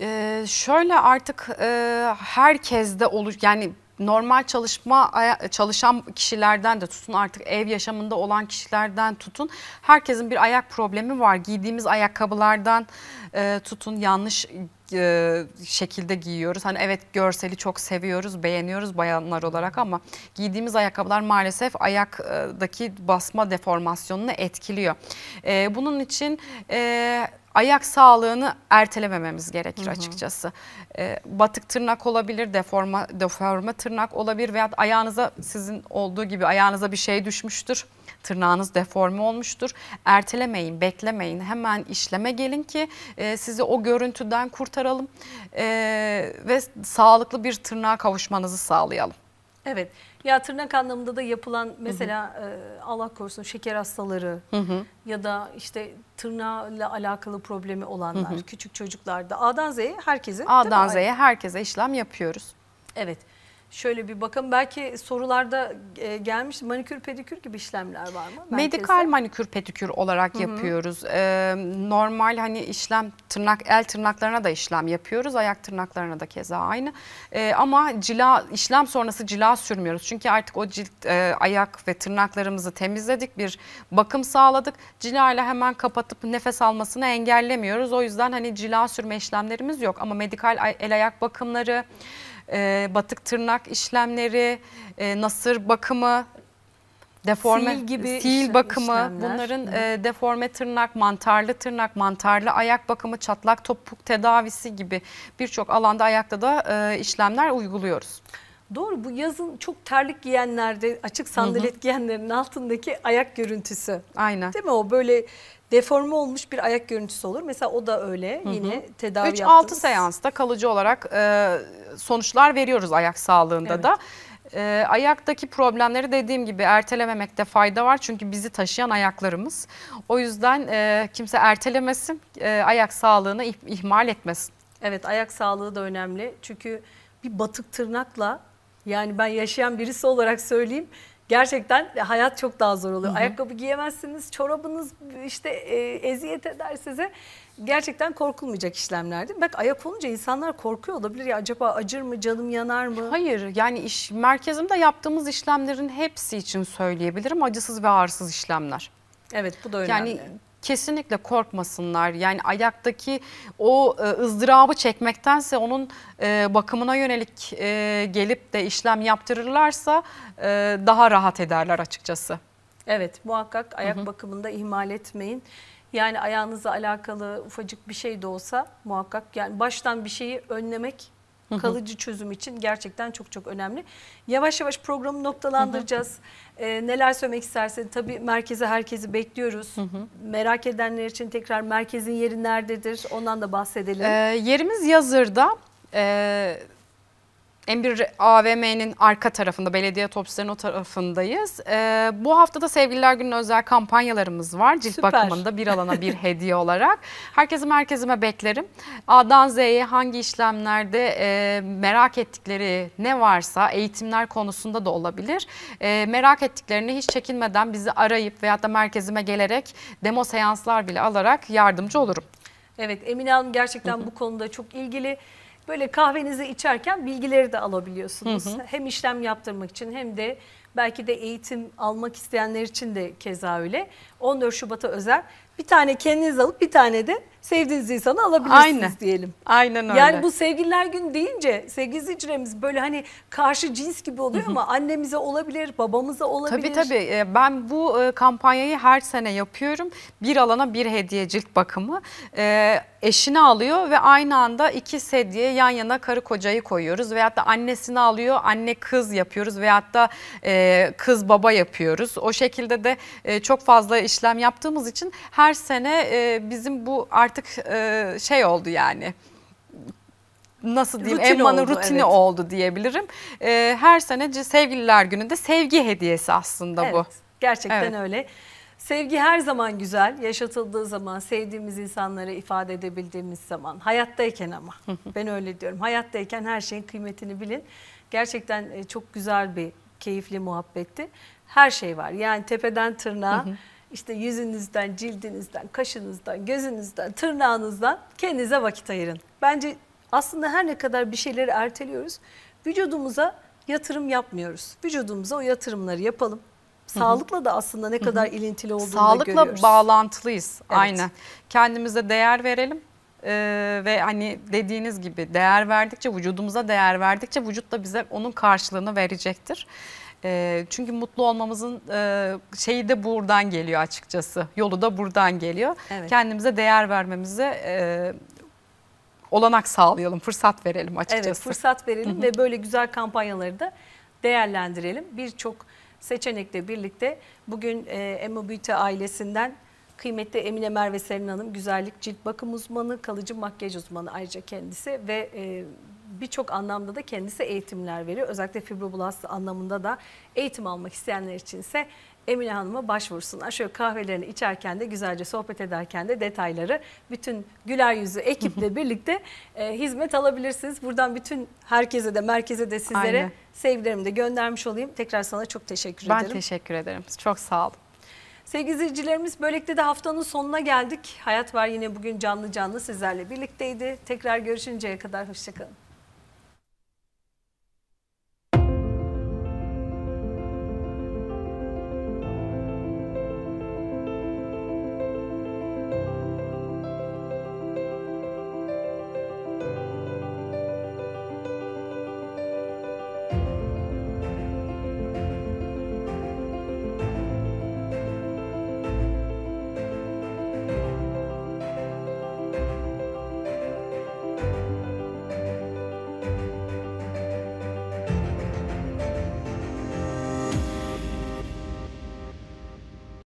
Ee, şöyle artık e, herkeste olur yani normal çalışma e, çalışan kişilerden de tutun artık ev yaşamında olan kişilerden tutun herkesin bir ayak problemi var giydiğimiz ayakkabılardan e, tutun yanlış e, şekilde giyiyoruz. Hani evet görseli çok seviyoruz, beğeniyoruz bayanlar olarak ama giydiğimiz ayakkabılar maalesef ayaktaki basma deformasyonunu etkiliyor. E, bunun için e, ayak sağlığını ertelemememiz gerekir hı hı. açıkçası. E, batık tırnak olabilir, deforma deforma tırnak olabilir veya ayağınıza sizin olduğu gibi ayağınıza bir şey düşmüştür tırnağınız deforme olmuştur. Ertelemeyin, beklemeyin. Hemen işleme gelin ki e, sizi o görüntüden kurtaralım e, ve sağlıklı bir tırnağa kavuşmanızı sağlayalım. Evet. Ya tırnak anlamında da yapılan mesela hı hı. E, Allah korusun şeker hastaları hı hı. ya da işte tırnağıyla alakalı problemi olanlar, hı hı. küçük çocuklarda A'dan Z'ye herkese. A'dan Z'ye herkese işlem yapıyoruz. Evet şöyle bir bakın. Belki sorularda e, gelmiş manikür pedikür gibi işlemler var mı? Merkeze? Medikal manikür pedikür olarak Hı -hı. yapıyoruz. Ee, normal hani işlem tırnak el tırnaklarına da işlem yapıyoruz. Ayak tırnaklarına da keza aynı. Ee, ama cila işlem sonrası cila sürmüyoruz. Çünkü artık o cilt e, ayak ve tırnaklarımızı temizledik. Bir bakım sağladık. Cila ile hemen kapatıp nefes almasını engellemiyoruz. O yüzden hani cila sürme işlemlerimiz yok. Ama medikal el ayak bakımları... Hmm e, batık tırnak işlemleri, e, nasır bakımı, deforme sil gibi sil işlem, bakımı, işlemler. bunların e, deforme tırnak, mantarlı tırnak, mantarlı ayak bakımı, çatlak topuk tedavisi gibi birçok alanda ayakta da e, işlemler uyguluyoruz. Doğru bu yazın çok terlik giyenlerde açık sandalet giyenlerin altındaki ayak görüntüsü. Aynen. Değil mi o böyle deforme olmuş bir ayak görüntüsü olur. Mesela o da öyle Hı -hı. yine tedavi 3-6 yaptığımız... seansta kalıcı olarak e, sonuçlar veriyoruz ayak sağlığında evet. da. E, ayaktaki problemleri dediğim gibi ertelememekte fayda var. Çünkü bizi taşıyan ayaklarımız. O yüzden e, kimse ertelemesin, e, ayak sağlığını ih ihmal etmesin. Evet ayak sağlığı da önemli. Çünkü bir batık tırnakla yani ben yaşayan birisi olarak söyleyeyim gerçekten hayat çok daha zor oluyor. Hı hı. Ayakkabı giyemezsiniz, çorabınız işte e, eziyet eder size. Gerçekten korkulmayacak işlemlerdi. Bak ayak olunca insanlar korkuyor olabilir ya acaba acır mı, canım yanar mı? Hayır yani iş merkezimde yaptığımız işlemlerin hepsi için söyleyebilirim acısız ve ağrısız işlemler. Evet bu da önemli. Yani kesinlikle korkmasınlar. Yani ayaktaki o e, ızdırabı çekmektense onun e, bakımına yönelik e, gelip de işlem yaptırırlarsa daha rahat ederler açıkçası. Evet muhakkak ayak hı hı. bakımında ihmal etmeyin. Yani ayağınızla alakalı ufacık bir şey de olsa muhakkak yani baştan bir şeyi önlemek kalıcı çözüm için gerçekten çok çok önemli. Yavaş yavaş programı noktalandıracağız. ee, neler söylemek istersen tabii merkeze herkesi bekliyoruz. Merak edenler için tekrar merkezin yeri nerededir ondan da bahsedelim. Ee, yerimiz Yazır'da. Ee, M1 AVM'nin arka tarafında, belediye otobüslerinin o tarafındayız. Ee, bu hafta da Sevgililer Günü özel kampanyalarımız var. Cilt Süper. bakımında bir alana bir hediye olarak. Herkesi merkezime beklerim. A'dan Z'ye hangi işlemlerde e, merak ettikleri ne varsa eğitimler konusunda da olabilir. E, merak ettiklerini hiç çekinmeden bizi arayıp veya da merkezime gelerek demo seanslar bile alarak yardımcı olurum. Evet Emine Hanım gerçekten bu konuda çok ilgili böyle kahvenizi içerken bilgileri de alabiliyorsunuz. Hı hı. Hem işlem yaptırmak için hem de belki de eğitim almak isteyenler için de keza öyle. 14 Şubat'a özel bir tane kendiniz alıp bir tane de sevdiğiniz insanı alabilirsiniz Aynen. diyelim. Aynen öyle. Yani bu sevgililer Günü deyince sevgili izleyicilerimiz böyle hani karşı cins gibi oluyor Hı -hı. ama annemize olabilir, babamıza olabilir. Tabii tabii ee, ben bu e, kampanyayı her sene yapıyorum. Bir alana bir hediye cilt bakımı. Ee, eşini alıyor ve aynı anda iki sedye yan yana karı kocayı koyuyoruz. Veyahut da annesini alıyor, anne kız yapıyoruz. Veyahut da e, kız baba yapıyoruz. O şekilde de e, çok fazla işlem yaptığımız için her sene bizim bu artık artık e, şey oldu yani nasıl diyeyim Rutin Emma'nın oldu, rutini evet. oldu diyebilirim. Ee, her sene sevgililer gününde sevgi hediyesi aslında evet, bu. Gerçekten evet. öyle. Sevgi her zaman güzel. Yaşatıldığı zaman, sevdiğimiz insanlara ifade edebildiğimiz zaman. Hayattayken ama. ben öyle diyorum. Hayattayken her şeyin kıymetini bilin. Gerçekten e, çok güzel bir, keyifli muhabbetti. Her şey var. Yani tepeden tırnağa işte yüzünüzden, cildinizden, kaşınızdan, gözünüzden, tırnağınızdan kendinize vakit ayırın. Bence aslında her ne kadar bir şeyleri erteliyoruz, vücudumuza yatırım yapmıyoruz. Vücudumuza o yatırımları yapalım. Sağlıkla da aslında ne kadar ilintili olduğunu Sağlıkla görüyoruz. Sağlıkla bağlantılıyız evet. aynen. Kendimize değer verelim ee, ve hani dediğiniz gibi değer verdikçe vücudumuza değer verdikçe vücut da bize onun karşılığını verecektir. E, çünkü mutlu olmamızın e, şeyi de buradan geliyor açıkçası. Yolu da buradan geliyor. Evet. Kendimize değer vermemize e, olanak sağlayalım, fırsat verelim açıkçası. Evet, fırsat verelim ve böyle güzel kampanyaları da değerlendirelim. Birçok seçenekle birlikte bugün e, Beauty ailesinden kıymetli Emine Merve Serin Hanım güzellik cilt bakım uzmanı, kalıcı makyaj uzmanı ayrıca kendisi ve e, birçok anlamda da kendisi eğitimler veriyor. Özellikle fibroblast anlamında da eğitim almak isteyenler içinse Emine Hanım'a başvursunlar. Şöyle kahvelerini içerken de güzelce sohbet ederken de detayları bütün güler yüzü ekiple birlikte e, hizmet alabilirsiniz. Buradan bütün herkese de merkeze de sizlere Aynen. sevgilerimi de göndermiş olayım. Tekrar sana çok teşekkür ben ederim. Ben teşekkür ederim. Çok sağ olun. Sevgili izleyicilerimiz böylelikle de haftanın sonuna geldik. Hayat var yine bugün canlı canlı sizlerle birlikteydi. Tekrar görüşünceye kadar hoşçakalın.